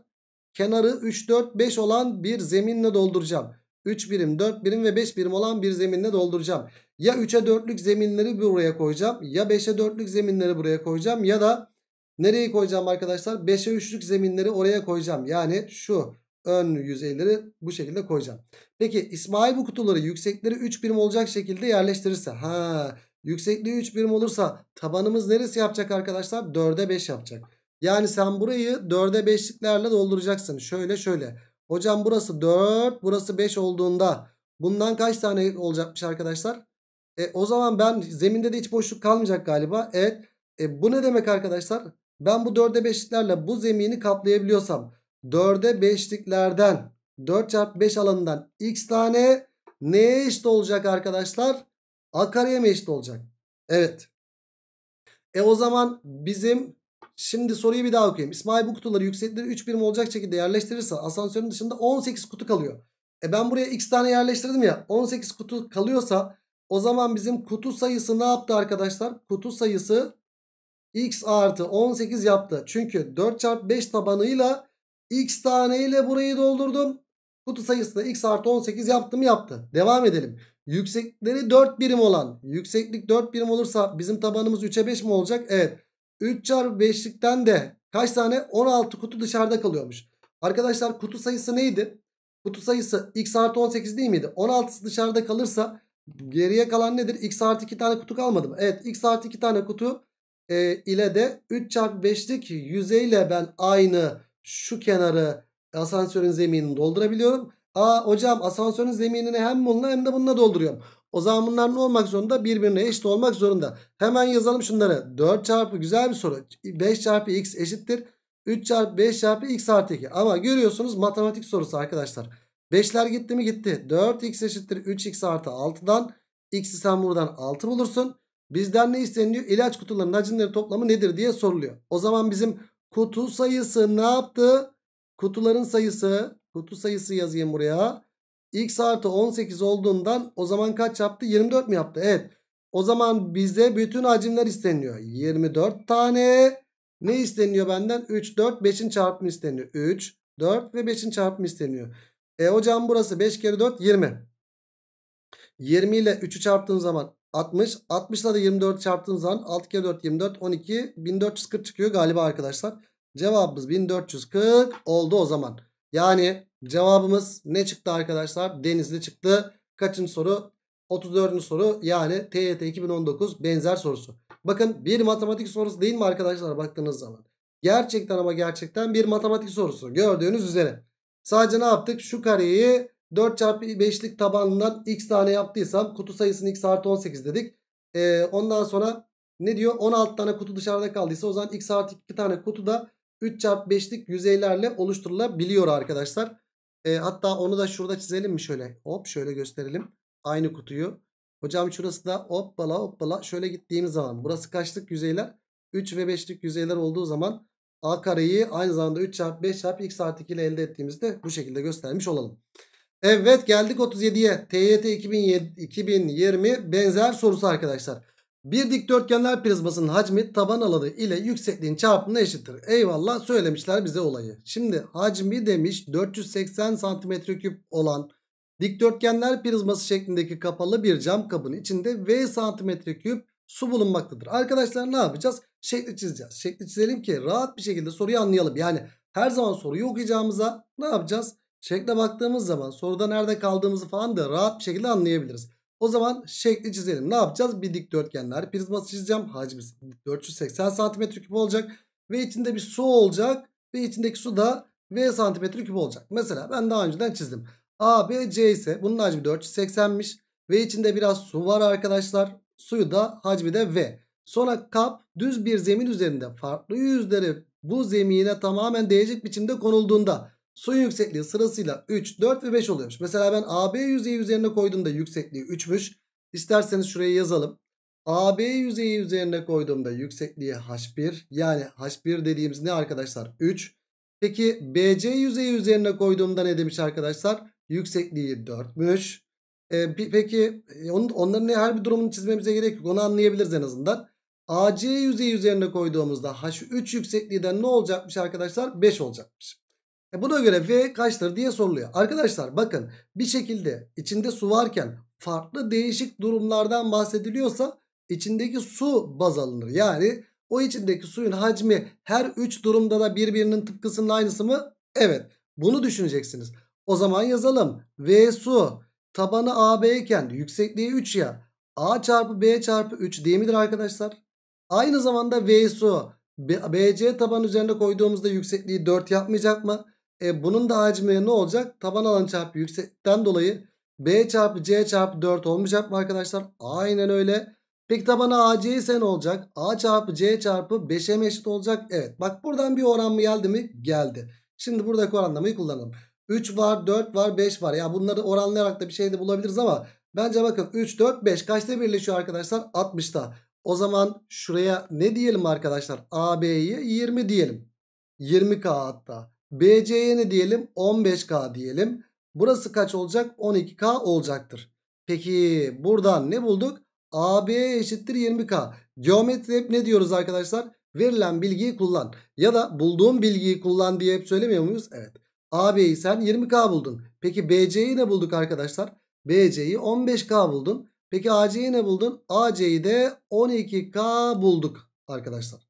Kenarı 3, 4, 5 olan bir zeminle dolduracağım. 3 birim, 4 birim ve 5 birim olan bir zeminle dolduracağım. Ya 3'e 4'lük zeminleri buraya koyacağım. Ya 5'e 4'lük zeminleri buraya koyacağım. Ya da nereyi koyacağım arkadaşlar? 5'e 3'lük zeminleri oraya koyacağım. Yani şu ön yüzeyleri bu şekilde koyacağım. Peki İsmail bu kutuları yüksekleri 3 birim olacak şekilde yerleştirirse. Ha, yüksekliği 3 birim olursa tabanımız neresi yapacak arkadaşlar? 4'e 5 yapacak. Yani sen burayı 4'e 5'liklerle dolduracaksın. Şöyle şöyle. Hocam burası 4 burası 5 olduğunda bundan kaç tane olacakmış arkadaşlar? E, o zaman ben zeminde de hiç boşluk kalmayacak galiba. Evet. E, bu ne demek arkadaşlar? Ben bu 4'e 5'liklerle bu zemini kaplayabiliyorsam 4'e 5'liklerden 4 çarpı 5 alanından x tane neye eşit olacak arkadaşlar? A kareye mi eşit olacak? Evet. E o zaman bizim Şimdi soruyu bir daha okuyayım. İsmail bu kutuları yüksekleri 3 birim olacak şekilde yerleştirirse asansörün dışında 18 kutu kalıyor. E ben buraya x tane yerleştirdim ya 18 kutu kalıyorsa o zaman bizim kutu sayısı ne yaptı arkadaşlar? Kutu sayısı x artı 18 yaptı. Çünkü 4 çarpı 5 tabanıyla x tane ile burayı doldurdum. Kutu sayısı da x artı 18 yaptı mı yaptı. Devam edelim. Yüksekleri 4 birim olan yükseklik 4 birim olursa bizim tabanımız 3'e 5 mi olacak? Evet. 3 çarpı 5'likten de kaç tane 16 kutu dışarıda kalıyormuş. Arkadaşlar kutu sayısı neydi? Kutu sayısı x artı 18 değil miydi? 16'sı dışarıda kalırsa geriye kalan nedir? x artı 2 tane kutu kalmadı mı? Evet x artı 2 tane kutu e, ile de 3 çarpı 5'lik yüzeyle ben aynı şu kenarı asansörün zeminini doldurabiliyorum. Aa hocam asansörün zeminini hem bununla hem de bununla dolduruyorum. O zaman bunlar ne olmak zorunda? Birbirine eşit olmak zorunda. Hemen yazalım şunları. 4 çarpı güzel bir soru. 5 çarpı x eşittir. 3 çarpı 5 çarpı x artı 2. Ama görüyorsunuz matematik sorusu arkadaşlar. 5'ler gitti mi gitti. 4x eşittir 3x artı 6'dan. X'i sen buradan 6 bulursun. Bizden ne isteniyor? İlaç kutularının hacimleri toplamı nedir diye soruluyor. O zaman bizim kutu sayısı ne yaptı? Kutuların sayısı Kutu sayısı yazayım buraya. X artı 18 olduğundan o zaman kaç yaptı? 24 mi yaptı? Evet. O zaman bize bütün hacimler isteniyor. 24 tane. Ne isteniyor benden? 3, 4, 5'in çarpımı isteniyor. 3, 4 ve 5'in çarpımı isteniyor. E hocam burası 5 kere 4 20. 20 ile 3'ü çarptığım zaman 60. 60 ile de 24 çarptığım zaman 6 kere 4 24 12 1440 çıkıyor galiba arkadaşlar. Cevabımız 1440 oldu o zaman. Yani cevabımız ne çıktı arkadaşlar? Denizli çıktı. Kaçıncı soru? 34. soru yani TYT 2019 benzer sorusu. Bakın bir matematik sorusu değil mi arkadaşlar baktığınız zaman? Gerçekten ama gerçekten bir matematik sorusu gördüğünüz üzere. Sadece ne yaptık? Şu kareyi 4 çarpı 5'lik tabanından x tane yaptıysam kutu sayısını x artı 18 dedik. Ee, ondan sonra ne diyor? 16 tane kutu dışarıda kaldıysa o zaman x artı 2 tane kutu da 3 çarpı 5'lik yüzeylerle oluşturulabiliyor arkadaşlar. E, hatta onu da şurada çizelim mi şöyle? Hop şöyle gösterelim. Aynı kutuyu. Hocam şurası da hoppala hoppala şöyle gittiğimiz zaman burası kaçlık yüzeyler? 3 ve 5'lik yüzeyler olduğu zaman A kareyi aynı zamanda 3 çarpı 5 çarpı x artı 2 ile elde ettiğimizde bu şekilde göstermiş olalım. Evet geldik 37'ye. TYT 2020 benzer sorusu arkadaşlar. Bir dikdörtgenler prizmasının hacmi taban alanı ile yüksekliğin çarpımına eşittir. Eyvallah söylemişler bize olayı. Şimdi hacmi demiş 480 cm3 olan dikdörtgenler prizması şeklindeki kapalı bir cam kabın içinde V cm3 su bulunmaktadır. Arkadaşlar ne yapacağız? Şekli çizeceğiz. Şekli çizelim ki rahat bir şekilde soruyu anlayalım. Yani her zaman soruyu okuyacağımıza ne yapacağız? Şekle baktığımız zaman soruda nerede kaldığımızı falan da rahat bir şekilde anlayabiliriz. O zaman şekli çizelim. Ne yapacağız? Bir dikdörtgenler prizması çizeceğim. Hacmi 480 cm küp olacak. Ve içinde bir su olacak. Ve içindeki su da V cm küp olacak. Mesela ben daha önceden çizdim. A, B, C ise bunun hacmi 480'miş. Ve içinde biraz su var arkadaşlar. Suyu da hacmi de V. Sonra kap düz bir zemin üzerinde farklı yüzleri bu zemine tamamen değecek biçimde konulduğunda Suyun yüksekliği sırasıyla 3, 4 ve 5 oluyormuş. Mesela ben AB yüzeyi üzerine koyduğumda yüksekliği 3'müş. İsterseniz şuraya yazalım. AB yüzeyi üzerine koyduğumda yüksekliği H1. Yani H1 dediğimiz ne arkadaşlar? 3. Peki BC yüzeyi üzerine koyduğumda ne demiş arkadaşlar? Yüksekliği 4'müş. Ee, peki e, onların her bir durumunu çizmemize gerek yok. Onu anlayabiliriz en azından. AC yüzeyi üzerine koyduğumuzda H3 yüksekliğinden ne olacakmış arkadaşlar? 5 olacakmış. E buna göre V kaçtır diye soruluyor. Arkadaşlar bakın bir şekilde içinde su varken farklı değişik durumlardan bahsediliyorsa içindeki su baz alınır. Yani o içindeki suyun hacmi her 3 durumda da birbirinin tıpkısının aynısı mı? Evet bunu düşüneceksiniz. O zaman yazalım. V su tabanı AB iken yüksekliği 3 ya. A çarpı B çarpı 3 değil midir arkadaşlar? Aynı zamanda V su BC taban üzerinde koyduğumuzda yüksekliği 4 yapmayacak mı? E bunun da hacmi ne olacak? Taban alan çarpı yüksekten dolayı B çarpı C çarpı 4 olmayacak mı arkadaşlar? Aynen öyle. Peki tabanı AC ise ne olacak? A çarpı C çarpı 5'e mi eşit olacak? Evet. Bak buradan bir oran mı geldi mi? Geldi. Şimdi buradaki oranlamayı kullanalım. 3 var, 4 var, 5 var. Ya bunları oranlayarak da bir şey de bulabiliriz ama bence bakın 3, 4, 5 kaçta birleşiyor arkadaşlar? 60'ta. O zaman şuraya ne diyelim arkadaşlar? AB'ye 20 diyelim. 20K hatta. BC'ye ne diyelim? 15K diyelim. Burası kaç olacak? 12K olacaktır. Peki buradan ne bulduk? AB eşittir 20K. Geometri hep ne diyoruz arkadaşlar? Verilen bilgiyi kullan. Ya da bulduğum bilgiyi kullan diye hep söylemiyor muyuz? Evet. AB'yi sen 20K buldun. Peki BC'yi ne bulduk arkadaşlar? BC'yi 15K buldun. Peki AC'yi ne buldun? AC'yi de 12K bulduk arkadaşlar.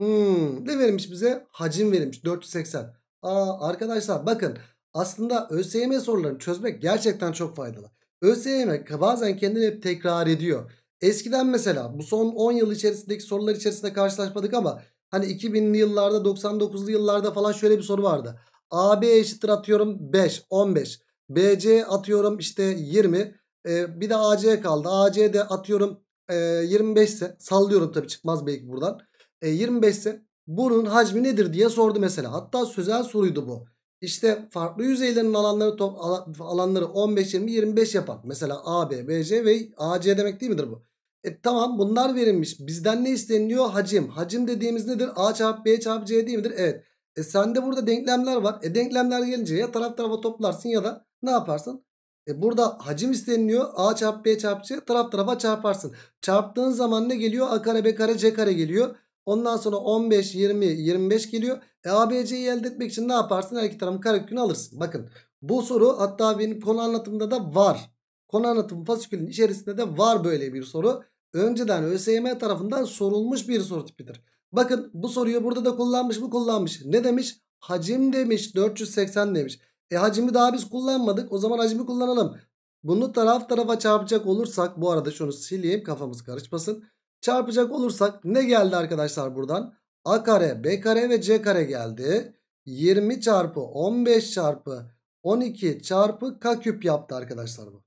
Hmm, ne vermiş bize? Hacim verilmiş 480. Aa arkadaşlar bakın aslında ÖSYM sorularını çözmek gerçekten çok faydalı. ÖSYM bazen kendini hep tekrar ediyor. Eskiden mesela bu son 10 yıl içerisindeki sorular içerisinde karşılaşmadık ama hani 2000'li yıllarda 99'lu yıllarda falan şöyle bir soru vardı. AB eşittir atıyorum 5, 15. BC atıyorum işte 20. Ee, bir de AC kaldı. AC de atıyorum e, 25 ise sallıyorum tabii çıkmaz belki buradan. E, 25 ise bunun hacmi nedir diye sordu mesela. Hatta sözel soruydu bu. İşte farklı yüzeylerin alanları top, alanları 15 20 25 yapar. Mesela A, B, BC ve AC demek değil midir bu? E tamam bunlar verilmiş. Bizden ne isteniliyor? Hacim. Hacim dediğimiz nedir? A çarpı B çarpı C değil midir? Evet. E sende burada denklemler var. E denklemler gelince ya taraf tarafa toplarsın ya da ne yaparsın? E burada hacim isteniliyor. A çarpı B çarpı C taraf tarafa çarparsın. Çarptığın zaman ne geliyor? A kare B kare C kare geliyor. Ondan sonra 15, 20, 25 geliyor. E ABC'yi elde etmek için ne yaparsın? Her iki tarafın karekökünü alırsın. Bakın bu soru hatta benim konu anlatımında da var. Konu anlatım fasikülün içerisinde de var böyle bir soru. Önceden ÖSYM tarafından sorulmuş bir soru tipidir. Bakın bu soruyu burada da kullanmış mı? Kullanmış. Ne demiş? Hacim demiş. 480 demiş. E hacimi daha biz kullanmadık. O zaman hacimi kullanalım. Bunu taraf tarafa çarpacak olursak bu arada şunu sileyim kafamız karışmasın. Çarpacak olursak ne geldi arkadaşlar buradan? A kare, B kare ve C kare geldi. 20 çarpı 15 çarpı 12 çarpı K küp yaptı arkadaşlar bu.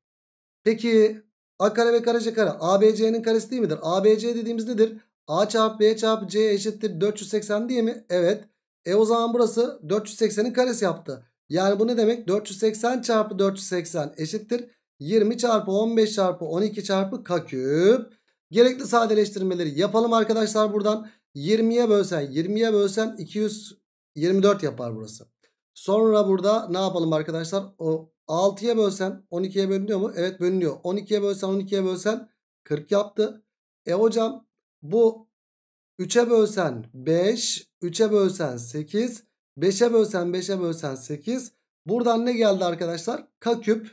Peki A kare ve kare C kare ABC'nin karesi değil midir? ABC dediğimiz nedir? A çarpı B çarpı C eşittir 480 diye mi? Evet. E o zaman burası 480'in karesi yaptı. Yani bu ne demek? 480 çarpı 480 eşittir. 20 çarpı 15 çarpı 12 çarpı K küp. Gerekli sadeleştirmeleri yapalım arkadaşlar buradan. 20'ye bölsen 20'ye bölsen 224 yapar burası. Sonra burada ne yapalım arkadaşlar? O 6'ya bölsen 12'ye bölünüyor mu? Evet bölünüyor. 12'ye bölsen 12'ye bölsen 40 yaptı. E hocam bu 3'e bölsen 5, 3'e bölsen 8, 5'e bölsen 5'e bölsen 8. Buradan ne geldi arkadaşlar? K küp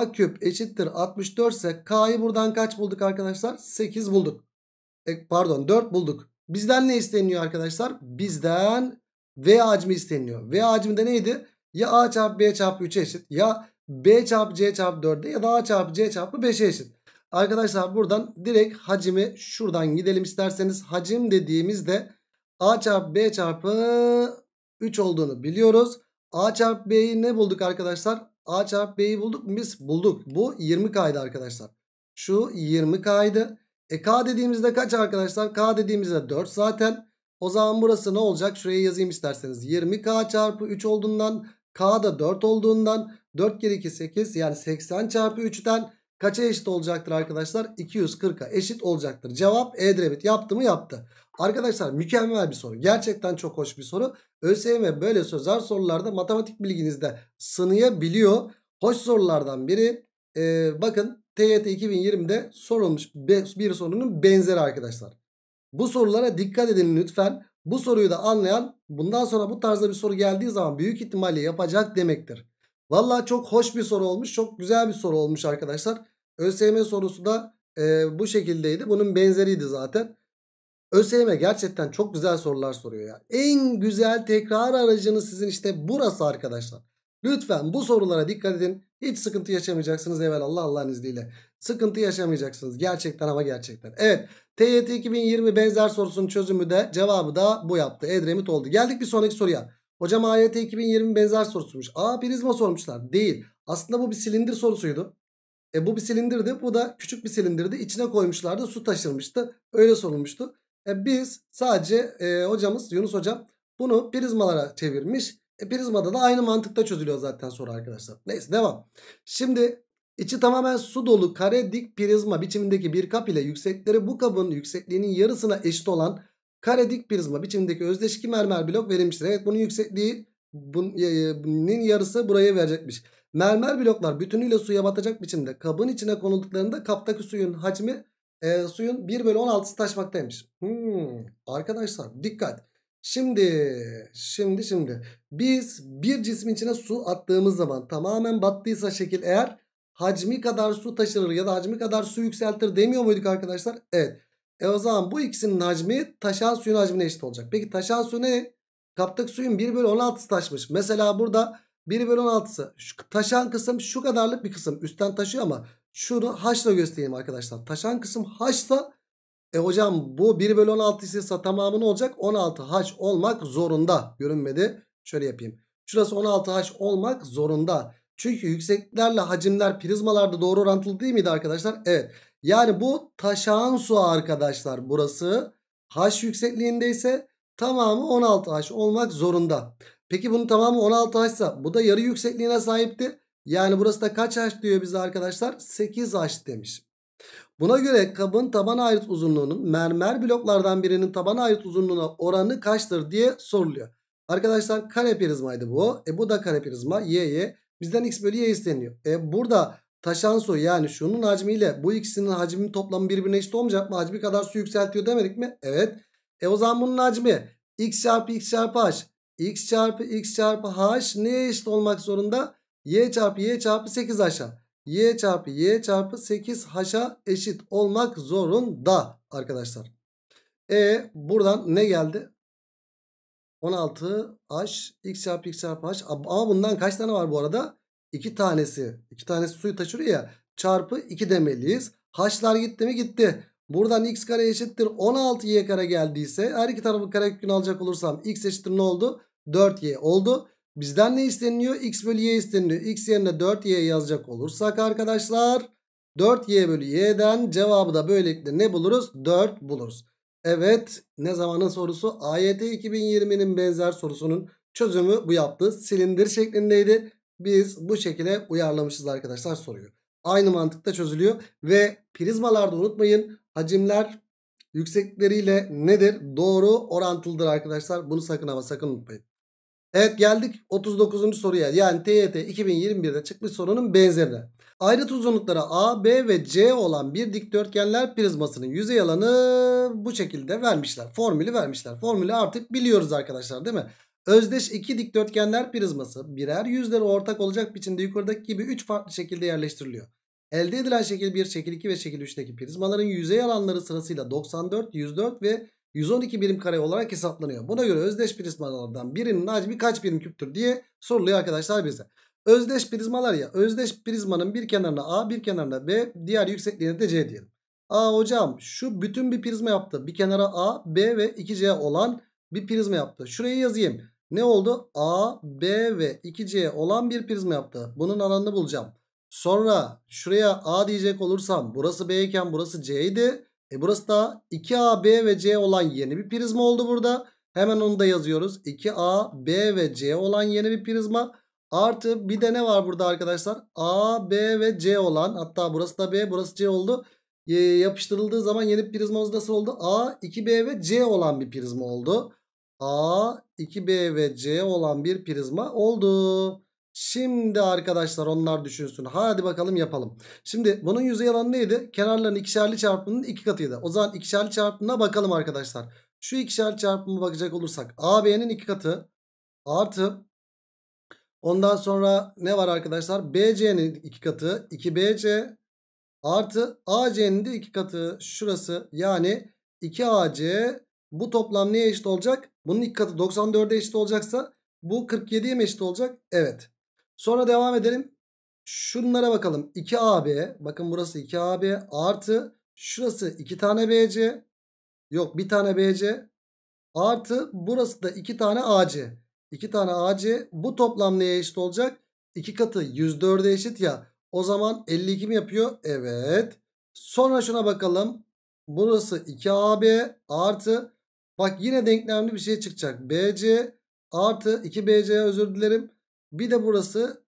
k küp eşittir 64 ise k'yı buradan kaç bulduk arkadaşlar? 8 bulduk. E, pardon 4 bulduk. Bizden ne isteniyor arkadaşlar? Bizden v hacmi isteniyor. V hacmi de neydi? Ya a çarpı b çarpı 3'e eşit ya b çarpı c çarpı 4'e ya da a çarpı c çarpı 5'e eşit. Arkadaşlar buradan direkt hacimi şuradan gidelim isterseniz. Hacim dediğimizde a çarpı b çarpı 3 olduğunu biliyoruz. A çarpı B'yi ne bulduk arkadaşlar? A çarpı B'yi bulduk mu biz? Bulduk. Bu 20 kaydı arkadaşlar. Şu 20 kaydı. E K dediğimizde kaç arkadaşlar? K dediğimizde 4 zaten. O zaman burası ne olacak? Şuraya yazayım isterseniz. 20K çarpı 3 olduğundan K da 4 olduğundan 4 kere 2 8 yani 80 çarpı 3'ten Kaça eşit olacaktır arkadaşlar? 240'a eşit olacaktır. Cevap E Edremit yaptı mı yaptı. Arkadaşlar mükemmel bir soru. Gerçekten çok hoş bir soru. ÖSYM böyle sözler sorularda matematik bilginizde sınayabiliyor. Hoş sorulardan biri. E, bakın TYT 2020'de sorulmuş bir sorunun benzeri arkadaşlar. Bu sorulara dikkat edin lütfen. Bu soruyu da anlayan bundan sonra bu tarzda bir soru geldiği zaman büyük ihtimalle yapacak demektir. Valla çok hoş bir soru olmuş. Çok güzel bir soru olmuş arkadaşlar. ÖSYM sorusu da e, bu şekildeydi. Bunun benzeriydi zaten. ÖSYM gerçekten çok güzel sorular soruyor ya. En güzel tekrar aracınız sizin işte burası arkadaşlar. Lütfen bu sorulara dikkat edin. Hiç sıkıntı yaşamayacaksınız evvel Allah Allah'ın izniyle. Sıkıntı yaşamayacaksınız gerçekten ama gerçekten. Evet TYT 2020 benzer sorusunun çözümü de cevabı da bu yaptı. Edremit oldu. Geldik bir sonraki soruya. Hocam AYT 2020 benzer sorusuymuş. Aa prizma sormuşlar. Değil. Aslında bu bir silindir sorusuydu. E, bu bir silindirdi. Bu da küçük bir silindirdi. İçine koymuşlardı. Su taşırmıştı. Öyle sorulmuştu. E, biz sadece e, hocamız Yunus hocam bunu prizmalara çevirmiş. E, prizmada da aynı mantıkta çözülüyor zaten soru arkadaşlar. Neyse devam. Şimdi içi tamamen su dolu kare dik prizma biçimindeki bir kap ile yüksekleri bu kabın yüksekliğinin yarısına eşit olan kare dik prizma biçimindeki özdeş mermer blok verilmiştir. Evet bunun yüksekliği e, e, bunun yarısı buraya verecekmiş. Mermer bloklar bütünüyle suya batacak biçimde kabın içine konulduklarında kaptaki suyun hacmi e, suyun 1 bölü 16'sı taşmaktaymış. Hmm. Arkadaşlar dikkat. Şimdi şimdi şimdi biz bir cismin içine su attığımız zaman tamamen battıysa şekil eğer hacmi kadar su taşırır ya da hacmi kadar su yükseltir demiyor muyduk arkadaşlar? Evet. E o zaman bu ikisinin hacmi taşan suyun hacmine eşit olacak. Peki taşan su ne? Kaptaki suyun 1 bölü 16'sı taşmış. Mesela burada 1 bölü 16'sı. Taşan kısım şu kadarlık bir kısım. Üstten taşıyor ama şunu haşla göstereyim arkadaşlar. Taşan kısım haşsa e hocam bu 1 bölü 16 ise tamamı ne olacak? 16 haş olmak zorunda. Görünmedi. Şöyle yapayım. Şurası 16 haş olmak zorunda. Çünkü yükseklerle hacimler prizmalarda doğru orantılı değil miydi arkadaşlar? Evet. Yani bu taşağın su arkadaşlar burası. haş yüksekliğindeyse ise tamamı 16 haş olmak zorunda. Peki bunun tamamı 16 H'sa bu da yarı yüksekliğine sahipti. Yani burası da kaç H diyor bize arkadaşlar? 8 H demiş. Buna göre kabın taban ayrıt uzunluğunun mermer bloklardan birinin taban ayrıt uzunluğuna oranı kaçtır diye soruluyor. Arkadaşlar kare prizmaydı bu. E bu da kare prizma. Y, Y. Bizden x bölü y isteniyor. E burada taşan su yani şunun hacmiyle bu ikisinin hacminin toplamı birbirine eşit olmayacak mı? Hacmi kadar su yükseltiyor demedik mi? Evet. E o zaman bunun hacmi x çarpı x çarpı h x çarpı x çarpı h neye eşit olmak zorunda? y çarpı y çarpı 8 aşağı. y çarpı y çarpı 8 haşa eşit olmak zorunda arkadaşlar. E buradan ne geldi? 16 h x çarpı x çarpı h ama bundan kaç tane var bu arada? 2 tanesi. 2 tanesi suyu taşıyor ya çarpı 2 demeliyiz. H'lar gitti mi gitti. Buradan x kare eşittir 16y kare geldiyse her iki tarafın karekökünü alacak olursam x eşittir ne oldu? 4y oldu. Bizden ne isteniliyor? x bölü y isteniliyor. x yerine 4y yazacak olursak arkadaşlar 4y bölü y'den cevabı da böylelikle ne buluruz? 4 buluruz. Evet ne zamanın sorusu? AYT 2020'nin benzer sorusunun çözümü bu yaptı. Silindir şeklindeydi. Biz bu şekilde uyarlamışız arkadaşlar soruyu. Aynı mantıkta çözülüyor ve prizmalarda unutmayın hacimler yükseklikleriyle nedir? Doğru orantılıdır arkadaşlar. Bunu sakın ama sakın unutmayın. Evet geldik 39. soruya. Yani TYT 2021'de çıkmış sorunun benzerine. Ayrıt uzunlukları A, B ve C olan bir dikdörtgenler prizmasının yüzey alanı bu şekilde vermişler. Formülü vermişler. Formülü artık biliyoruz arkadaşlar değil mi? Özdeş iki dikdörtgenler prizması birer yüzleri ortak olacak biçimde yukarıdaki gibi 3 farklı şekilde yerleştiriliyor. Elde edilen şekil 1, şekil 2 ve şekil 3'teki prizmaların yüzey alanları sırasıyla 94, 104 ve 112 birim kare olarak hesaplanıyor. Buna göre özdeş prizmalardan birinin hacmi kaç birim küptür diye soruluyor arkadaşlar bize. Özdeş prizmalar ya özdeş prizmanın bir kenarına A bir kenarına B diğer yüksekliğine de C diyelim. A hocam şu bütün bir prizma yaptı. Bir kenara A, B ve 2C olan bir prizma yaptı. Şurayı yazayım. Ne oldu? A, B ve 2C olan bir prizma yaptı. Bunun alanını bulacağım. Sonra şuraya A diyecek olursam burası B iken burası C'ydi. E burası da 2A, B ve C olan yeni bir prizma oldu burada. Hemen onu da yazıyoruz. 2A, B ve C olan yeni bir prizma. Artı bir de ne var burada arkadaşlar? A, B ve C olan hatta burası da B burası C oldu. E, yapıştırıldığı zaman yeni bir prizmamız nasıl oldu? A, 2B ve C olan bir prizma oldu. A, 2B ve C olan bir prizma oldu. Şimdi arkadaşlar onlar düşünsün. Hadi bakalım yapalım. Şimdi bunun yüzey alanı neydi? Kenarların ikişerli çarpımının iki katıydı. O zaman ikişerli çarpımına bakalım arkadaşlar. Şu ikişerli çarpımı bakacak olursak AB'nin iki katı artı ondan sonra ne var arkadaşlar? BC'nin iki katı 2BC artı AC'nin de iki katı şurası yani 2AC bu toplam neye eşit olacak? Bunun iki katı 94'e eşit olacaksa bu 47'ye mi eşit olacak? Evet. Sonra devam edelim. Şunlara bakalım. 2AB. Bakın burası 2AB artı şurası 2 tane BC. Yok bir tane BC. Artı burası da 2 tane AC. 2 tane AC bu toplam neye eşit olacak? 2 katı 104'e eşit ya. O zaman 52 mi yapıyor? Evet. Sonra şuna bakalım. Burası 2AB artı bak yine denklemli bir şey çıkacak. BC artı 2BC özür dilerim. Bir de burası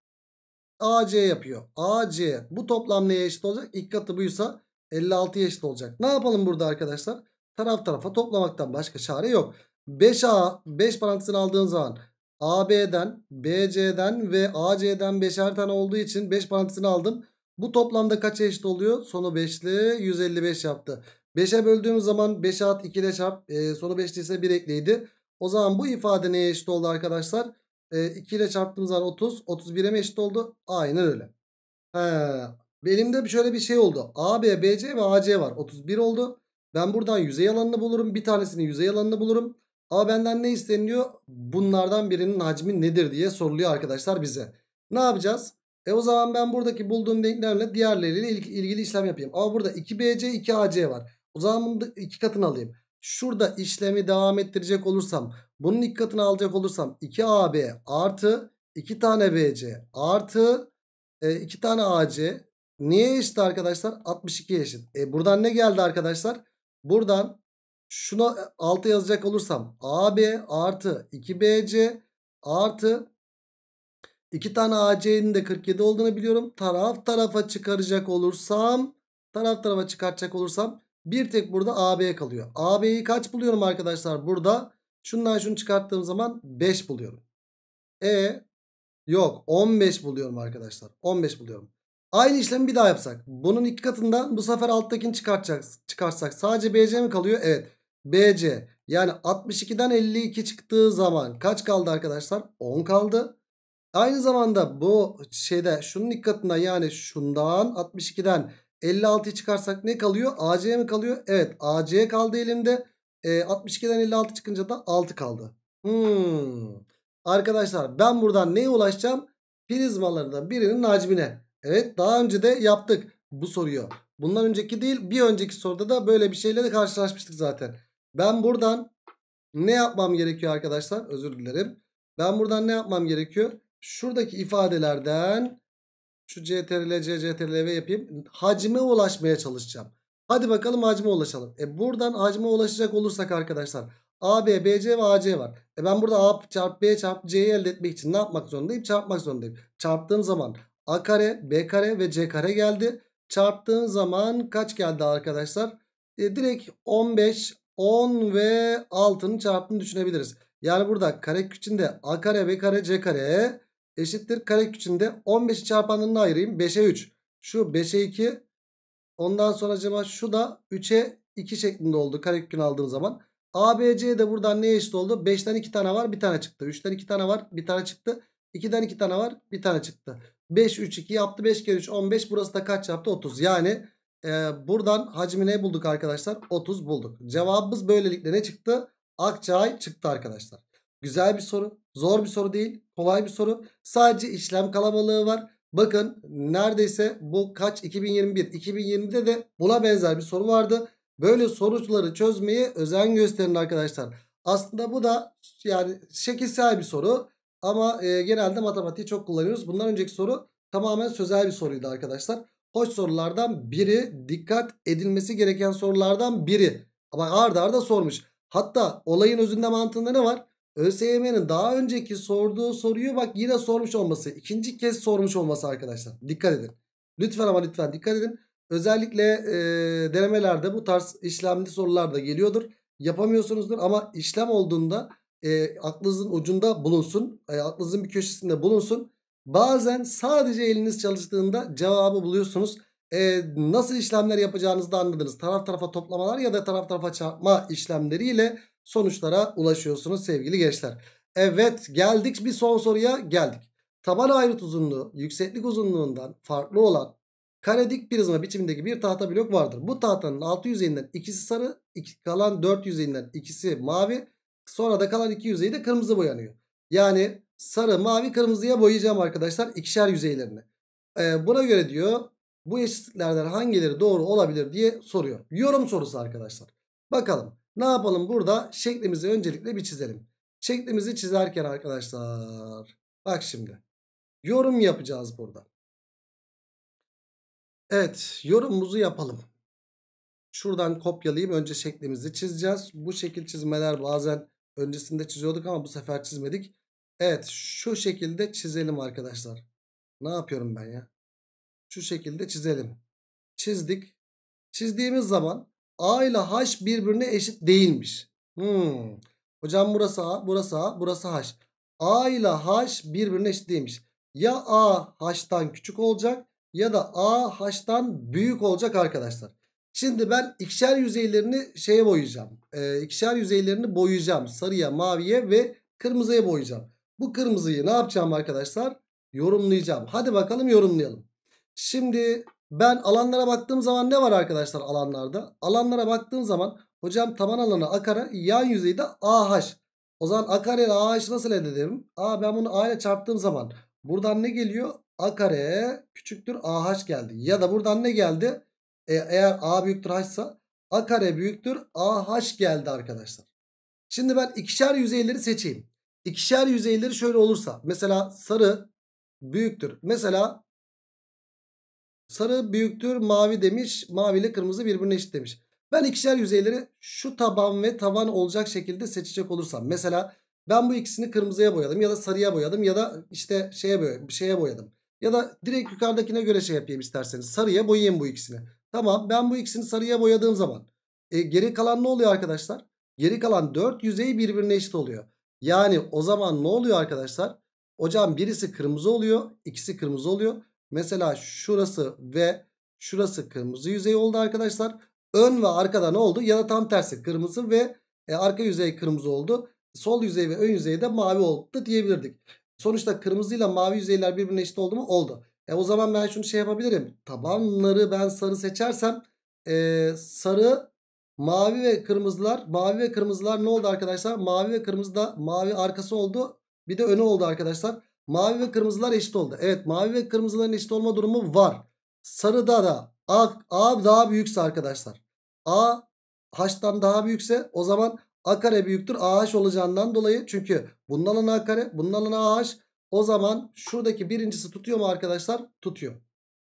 AC yapıyor. AC bu toplam neye eşit olacak? İlk katı buysa 56'ya eşit olacak. Ne yapalım burada arkadaşlar? Taraf tarafa toplamaktan başka çare yok. 5A 5 parantezini aldığın zaman AB'den, BC'den ve AC'den 5'er tane olduğu için 5 parantezini aldım. Bu toplamda kaç eşit oluyor? Sonu 5'li 155 yaptı. 5'e böldüğümüz zaman 5 at 2 ile çarp. E, sonu 5'li ise 1 ekleydi. O zaman bu ifade neye eşit oldu arkadaşlar? 2 ee, ile çarptığım zaman 30. 31'e mi eşit oldu? Aynen öyle. He. Elimde şöyle bir şey oldu. AB, BC ve AC var. 31 oldu. Ben buradan yüzey alanını bulurum. Bir tanesinin yüzey alanını bulurum. Ama benden ne isteniyor? Bunlardan birinin hacmi nedir diye soruluyor arkadaşlar bize. Ne yapacağız? E o zaman ben buradaki bulduğum denklemle diğerleriyle ilgili işlem yapayım. Ama burada 2BC, 2AC var. O zaman bunu iki katını alayım. Şurada işlemi devam ettirecek olursam bunun dikkatini alacak olursam 2AB artı 2 tane BC artı 2 e, tane AC niye eşit arkadaşlar? 62 eşit. E, buradan ne geldi arkadaşlar? Buradan şunu 6 e, yazacak olursam AB artı 2BC artı 2 tane AC'nin de 47 olduğunu biliyorum. Taraf tarafa çıkaracak olursam taraf tarafa çıkartacak olursam bir tek burada AB kalıyor. AB'yi kaç buluyorum arkadaşlar burada? Şundan şunu çıkarttığım zaman 5 buluyorum. E yok 15 buluyorum arkadaşlar. 15 buluyorum. Aynı işlemi bir daha yapsak. Bunun iki katından bu sefer alttakini çıkartacak, çıkarsak sadece BC mi kalıyor? Evet. BC yani 62'den 52 çıktığı zaman kaç kaldı arkadaşlar? 10 kaldı. Aynı zamanda bu şeyde şunun iki yani şundan 62'den 56'yı çıkarsak ne kalıyor? AC mi kalıyor? Evet AC kaldı elimde. E, 62'den 56 çıkınca da 6 kaldı. Hmm. Arkadaşlar ben buradan neye ulaşacağım? Prizmalarından birinin hacmine. Evet daha önce de yaptık bu soruyu. Bundan önceki değil bir önceki soruda da böyle bir şeyle de karşılaşmıştık zaten. Ben buradan ne yapmam gerekiyor arkadaşlar? Özür dilerim. Ben buradan ne yapmam gerekiyor? Şuradaki ifadelerden şu CTRL, CCTRL ve yapayım. Hacme ulaşmaya çalışacağım. Hadi bakalım hacme ulaşalım. E buradan hacme ulaşacak olursak arkadaşlar. AB, BC ve AC var. E ben burada A çarp B çarp C'yi elde etmek için ne yapmak zorundayım? Çarpmak zorundayım. Çarptığım zaman A kare, B kare ve C kare geldi. Çarptığın zaman kaç geldi arkadaşlar? E direkt 15, 10 ve 6'nın çarptığını düşünebiliriz. Yani burada kare içinde A kare, B kare, C kare eşittir kare içinde 15'i çarpanlarına ayırayım 5'e 3 şu 5'e 2 ondan sonra acaba şu da 3'e 2 şeklinde oldu kareküçünü aldığım zaman. ABC de buradan neye eşit oldu? 5'ten 2 tane var bir tane çıktı. 3'ten 2 tane var bir tane çıktı. 2'den 2 tane var bir tane çıktı. 5 3 2 yaptı 5 kere 3 15 burası da kaç yaptı 30. Yani e, buradan hacmi ne bulduk arkadaşlar? 30 bulduk. Cevabımız böylelikle ne çıktı? Akçay çıktı arkadaşlar. Güzel bir soru. Zor bir soru değil. Kolay bir soru. Sadece işlem kalabalığı var. Bakın neredeyse bu kaç? 2021. 2020'de de buna benzer bir soru vardı. Böyle soruları çözmeye özen gösterin arkadaşlar. Aslında bu da yani şekilsel bir soru. Ama e, genelde matematiği çok kullanıyoruz. Bundan önceki soru tamamen sözel bir soruydu arkadaşlar. Hoş sorulardan biri. Dikkat edilmesi gereken sorulardan biri. Ama arda arda sormuş. Hatta olayın özünde mantığında ne var? ÖSYM'nin daha önceki sorduğu soruyu bak yine sormuş olması. ikinci kez sormuş olması arkadaşlar. Dikkat edin. Lütfen ama lütfen dikkat edin. Özellikle e, denemelerde bu tarz işlemli sorular da geliyordur. Yapamıyorsunuzdur ama işlem olduğunda e, aklınızın ucunda bulunsun. E, aklınızın bir köşesinde bulunsun. Bazen sadece eliniz çalıştığında cevabı buluyorsunuz. E, nasıl işlemler yapacağınızı da anladınız. Taraf tarafa toplamalar ya da taraf tarafa çarpma işlemleriyle sonuçlara ulaşıyorsunuz sevgili gençler. Evet geldik bir son soruya geldik. Taban ayrıt uzunluğu yükseklik uzunluğundan farklı olan karedik prizma biçimindeki bir tahta blok vardır. Bu tahtanın altı yüzeyinden ikisi sarı, iki, kalan dört yüzeyinden ikisi mavi, sonra da kalan iki yüzeyi de kırmızı boyanıyor. Yani sarı, mavi, kırmızıya boyayacağım arkadaşlar ikişer yüzeylerini. Ee, buna göre diyor bu eşitliklerden hangileri doğru olabilir diye soruyor. Yorum sorusu arkadaşlar. Bakalım. Ne yapalım burada? Şeklimizi öncelikle bir çizelim. Şeklimizi çizerken arkadaşlar. Bak şimdi. Yorum yapacağız burada. Evet yorumumuzu yapalım. Şuradan kopyalayayım. Önce şeklimizi çizeceğiz. Bu şekil çizmeler bazen öncesinde çiziyorduk ama bu sefer çizmedik. Evet şu şekilde çizelim arkadaşlar. Ne yapıyorum ben ya? Şu şekilde çizelim. Çizdik. Çizdiğimiz zaman A ile H birbirine eşit değilmiş. Hmm. Hocam burası A, burası A, burası H. A ile H birbirine eşit değilmiş. Ya A H'tan küçük olacak ya da A H'tan büyük olacak arkadaşlar. Şimdi ben ikişer yüzeylerini şeye boyayacağım. Ee, ikişer yüzeylerini boyayacağım. Sarıya, maviye ve kırmızıya boyayacağım. Bu kırmızıyı ne yapacağım arkadaşlar? Yorumlayacağım. Hadi bakalım yorumlayalım. Şimdi ben alanlara baktığım zaman ne var arkadaşlar alanlarda? Alanlara baktığım zaman hocam taban alanı a kare yan yüzeyi de AH. O zaman a kare ile AH nasıl elde ederim? A ben bunu A ile çarptığım zaman buradan ne geliyor? A kare küçüktür AH geldi. Ya da buradan ne geldi? E, eğer A büyüktür H'sa A kare büyüktür AH geldi arkadaşlar. Şimdi ben ikişer yüzeyleri seçeyim. İkişer yüzeyleri şöyle olursa. Mesela sarı büyüktür. Mesela Sarı büyüktür mavi demiş. Mavi ile kırmızı birbirine eşit demiş. Ben ikişer yüzeyleri şu taban ve tavan olacak şekilde seçecek olursam. Mesela ben bu ikisini kırmızıya boyadım ya da sarıya boyadım ya da işte şeye, boy şeye boyadım. Ya da direkt yukarıdakine göre şey yapayım isterseniz. Sarıya boyayayım bu ikisini. Tamam ben bu ikisini sarıya boyadığım zaman. E, geri kalan ne oluyor arkadaşlar? Geri kalan 4 yüzey birbirine eşit oluyor. Yani o zaman ne oluyor arkadaşlar? Hocam birisi kırmızı oluyor. ikisi kırmızı oluyor. Mesela şurası ve şurası kırmızı yüzey oldu arkadaşlar. Ön ve arkada ne oldu? Ya da tam tersi kırmızı ve e, arka yüzey kırmızı oldu. Sol yüzey ve ön yüzey de mavi oldu diyebilirdik. Sonuçta kırmızıyla mavi yüzeyler birbirine eşit oldu mu? Oldu. E o zaman ben şunu şey yapabilirim. Tabanları ben sarı seçersem e, sarı mavi ve kırmızılar mavi ve kırmızılar ne oldu arkadaşlar? Mavi ve kırmızı da mavi arkası oldu. Bir de önü oldu arkadaşlar. Mavi ve kırmızılar eşit oldu. Evet mavi ve kırmızıların eşit olma durumu var. Sarıda da A, A daha büyükse arkadaşlar. A H'tan daha büyükse o zaman A kare büyüktür a AH olacağından dolayı. Çünkü bunun alanı A kare bunun alanı AH. O zaman şuradaki birincisi tutuyor mu arkadaşlar? Tutuyor.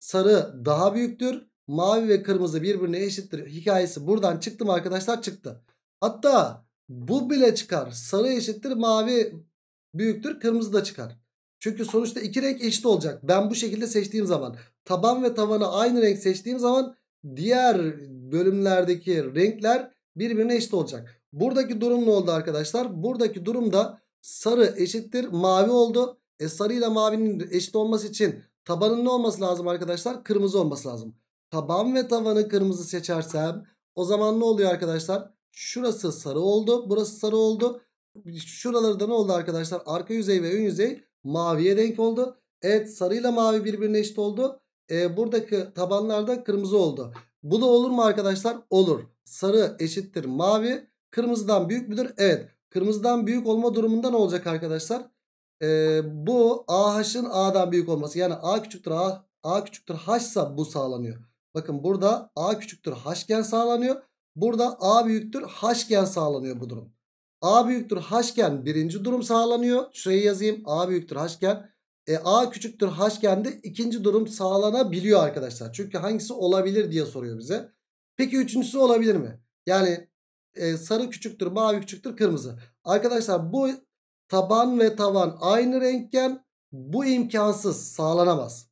Sarı daha büyüktür. Mavi ve kırmızı birbirine eşittir. Hikayesi buradan çıktı mı arkadaşlar? Çıktı. Hatta bu bile çıkar. Sarı eşittir mavi büyüktür kırmızı da çıkar. Çünkü sonuçta iki renk eşit olacak. Ben bu şekilde seçtiğim zaman taban ve tavanı aynı renk seçtiğim zaman diğer bölümlerdeki renkler birbirine eşit olacak. Buradaki durum ne oldu arkadaşlar? Buradaki durumda sarı eşittir mavi oldu. E sarı ile mavinin eşit olması için tabanın ne olması lazım arkadaşlar? Kırmızı olması lazım. Taban ve tavanı kırmızı seçersem o zaman ne oluyor arkadaşlar? Şurası sarı oldu. Burası sarı oldu. Şuraları da ne oldu arkadaşlar? Arka yüzey ve ön yüzey maviye denk oldu. Evet sarıyla mavi birbirine eşit oldu. E, buradaki tabanlar da kırmızı oldu. Bu da olur mu arkadaşlar? Olur. Sarı eşittir mavi. Kırmızıdan büyük müdür? Evet. Kırmızıdan büyük olma durumunda ne olacak arkadaşlar? E, bu AH'ın A'dan büyük olması. Yani A küçüktür A, A küçüktür H ise bu sağlanıyor. Bakın burada A küçüktür H gen sağlanıyor. Burada A büyüktür H gen sağlanıyor bu durum. A büyüktür haşken birinci durum sağlanıyor. Şuraya yazayım A büyüktür haşken E, A küçüktür haşken de ikinci durum sağlanabiliyor arkadaşlar. Çünkü hangisi olabilir diye soruyor bize. Peki üçüncüsü olabilir mi? Yani e, sarı küçüktür mavi küçüktür kırmızı. Arkadaşlar bu taban ve tavan aynı renkken bu imkansız sağlanamaz.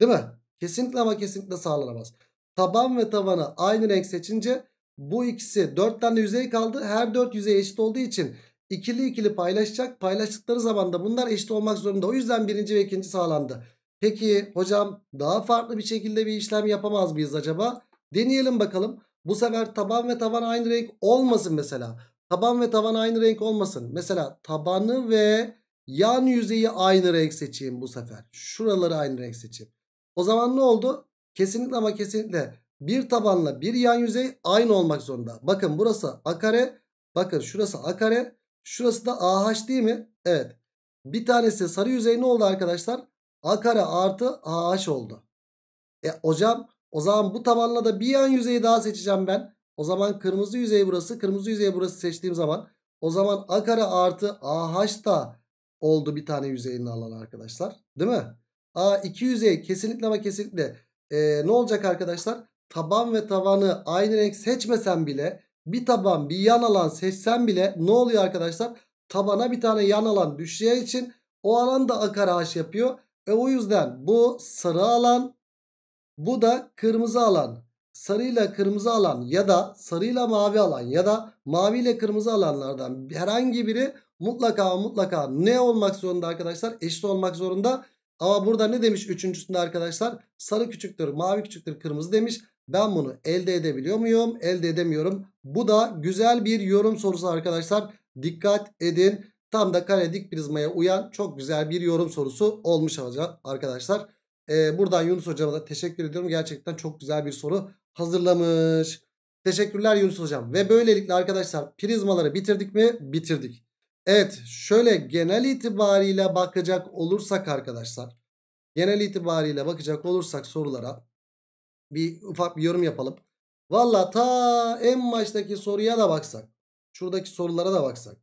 Değil mi? Kesinlikle ama kesinlikle sağlanamaz. Taban ve tavanı aynı renk seçince bu ikisi 4 tane yüzey kaldı. Her 4 yüzey eşit olduğu için ikili ikili paylaşacak. Paylaştıkları zaman da bunlar eşit olmak zorunda. O yüzden birinci ve ikinci sağlandı. Peki hocam daha farklı bir şekilde bir işlem yapamaz mıyız acaba? Deneyelim bakalım. Bu sefer taban ve tavan aynı renk olmasın mesela. Taban ve tavan aynı renk olmasın. Mesela tabanı ve yan yüzeyi aynı renk seçeyim bu sefer. Şuraları aynı renk seçeyim. O zaman ne oldu? Kesinlikle ama kesinlikle bir tabanla bir yan yüzey aynı olmak zorunda. Bakın burası A kare. Bakın şurası A kare. Şurası da AH değil mi? Evet. Bir tanesi sarı yüzey ne oldu arkadaşlar? A kare artı AH oldu. E hocam o zaman bu tabanla da bir yan yüzeyi daha seçeceğim ben. O zaman kırmızı yüzey burası. Kırmızı yüzey burası seçtiğim zaman o zaman A kare artı AH da oldu bir tane yüzeyini alan arkadaşlar. Değil mi? A iki yüzey kesinlikle ama kesinlikle e, ne olacak arkadaşlar? taban ve tavanı aynı renk seçmesen bile bir taban bir yan alan seçsen bile ne oluyor arkadaşlar? Tabana bir tane yan alan düşeceği için o alan da akar ağaç yapıyor. E o yüzden bu sarı alan bu da kırmızı alan. Sarıyla kırmızı alan ya da sarıyla mavi alan ya da mavi ile kırmızı alanlardan herhangi biri mutlaka mutlaka ne olmak zorunda arkadaşlar? Eşit olmak zorunda. Ama burada ne demiş üçüncüsünde arkadaşlar? Sarı küçüktür, mavi küçüktür, kırmızı demiş. Ben bunu elde edebiliyor muyum? Elde edemiyorum. Bu da güzel bir yorum sorusu arkadaşlar. Dikkat edin. Tam da kare dik prizmaya uyan çok güzel bir yorum sorusu olmuş arkadaşlar. Ee, buradan Yunus hocama da teşekkür ediyorum. Gerçekten çok güzel bir soru hazırlamış. Teşekkürler Yunus hocam. Ve böylelikle arkadaşlar prizmaları bitirdik mi? Bitirdik. Evet şöyle genel itibariyle bakacak olursak arkadaşlar. Genel itibariyle bakacak olursak sorulara bir ufak bir yorum yapalım. Valla ta en baştaki soruya da baksak. Şuradaki sorulara da baksak.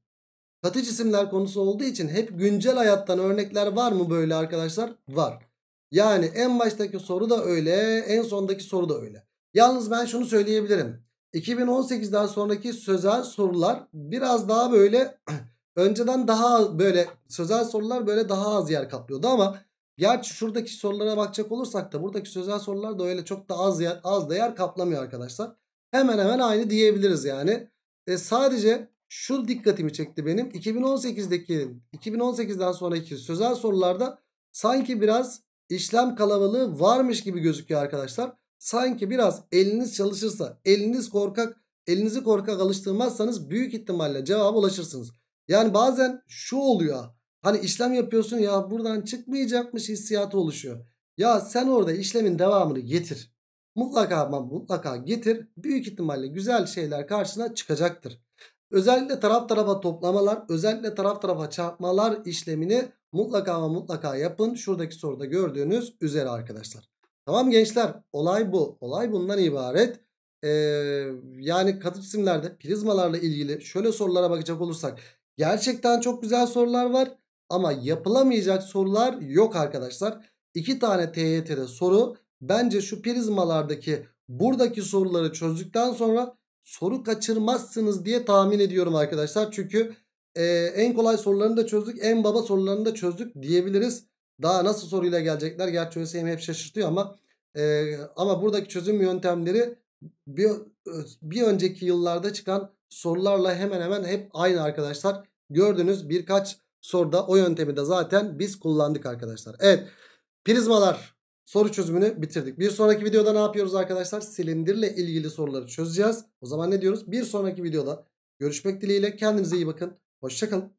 Katı cisimler konusu olduğu için hep güncel hayattan örnekler var mı böyle arkadaşlar? Var. Yani en baştaki soru da öyle, en sondaki soru da öyle. Yalnız ben şunu söyleyebilirim. 2018'den sonraki sözel sorular biraz daha böyle önceden daha böyle sözel sorular böyle daha az yer kaplıyordu ama Gerçi şuradaki sorulara bakacak olursak da buradaki sözel sorular da öyle çok da az yer, az da kaplamıyor arkadaşlar. Hemen hemen aynı diyebiliriz yani. E, sadece şu dikkatimi çekti benim. 2018'deki 2018'den sonraki sözel sorularda sanki biraz işlem kalabalığı varmış gibi gözüküyor arkadaşlar. Sanki biraz eliniz çalışırsa, eliniz korkak, elinizi korkak alıştırmazsanız büyük ihtimalle cevaba ulaşırsınız. Yani bazen şu oluyor. Hani işlem yapıyorsun ya buradan çıkmayacakmış hissiyatı oluşuyor. Ya sen orada işlemin devamını getir. Mutlaka ama mutlaka getir. Büyük ihtimalle güzel şeyler karşına çıkacaktır. Özellikle taraf tarafa toplamalar, özellikle taraf tarafa çarpmalar işlemini mutlaka ama mutlaka yapın. Şuradaki soruda gördüğünüz üzere arkadaşlar. Tamam gençler olay bu. Olay bundan ibaret. Ee, yani katı cisimlerde prizmalarla ilgili şöyle sorulara bakacak olursak gerçekten çok güzel sorular var. Ama yapılamayacak sorular yok arkadaşlar. İki tane TYT'de soru. Bence şu prizmalardaki buradaki soruları çözdükten sonra soru kaçırmazsınız diye tahmin ediyorum arkadaşlar. Çünkü e, en kolay sorularını da çözdük. En baba sorularını da çözdük diyebiliriz. Daha nasıl soruyla gelecekler? Gerçi ÖSYM hep şaşırtıyor ama e, ama buradaki çözüm yöntemleri bir, bir önceki yıllarda çıkan sorularla hemen hemen hep aynı arkadaşlar. Gördünüz birkaç Soruda o yöntemi de zaten biz kullandık arkadaşlar. Evet prizmalar soru çözümünü bitirdik. Bir sonraki videoda ne yapıyoruz arkadaşlar? Silindirle ilgili soruları çözeceğiz. O zaman ne diyoruz? Bir sonraki videoda görüşmek dileğiyle. Kendinize iyi bakın. Hoşçakalın.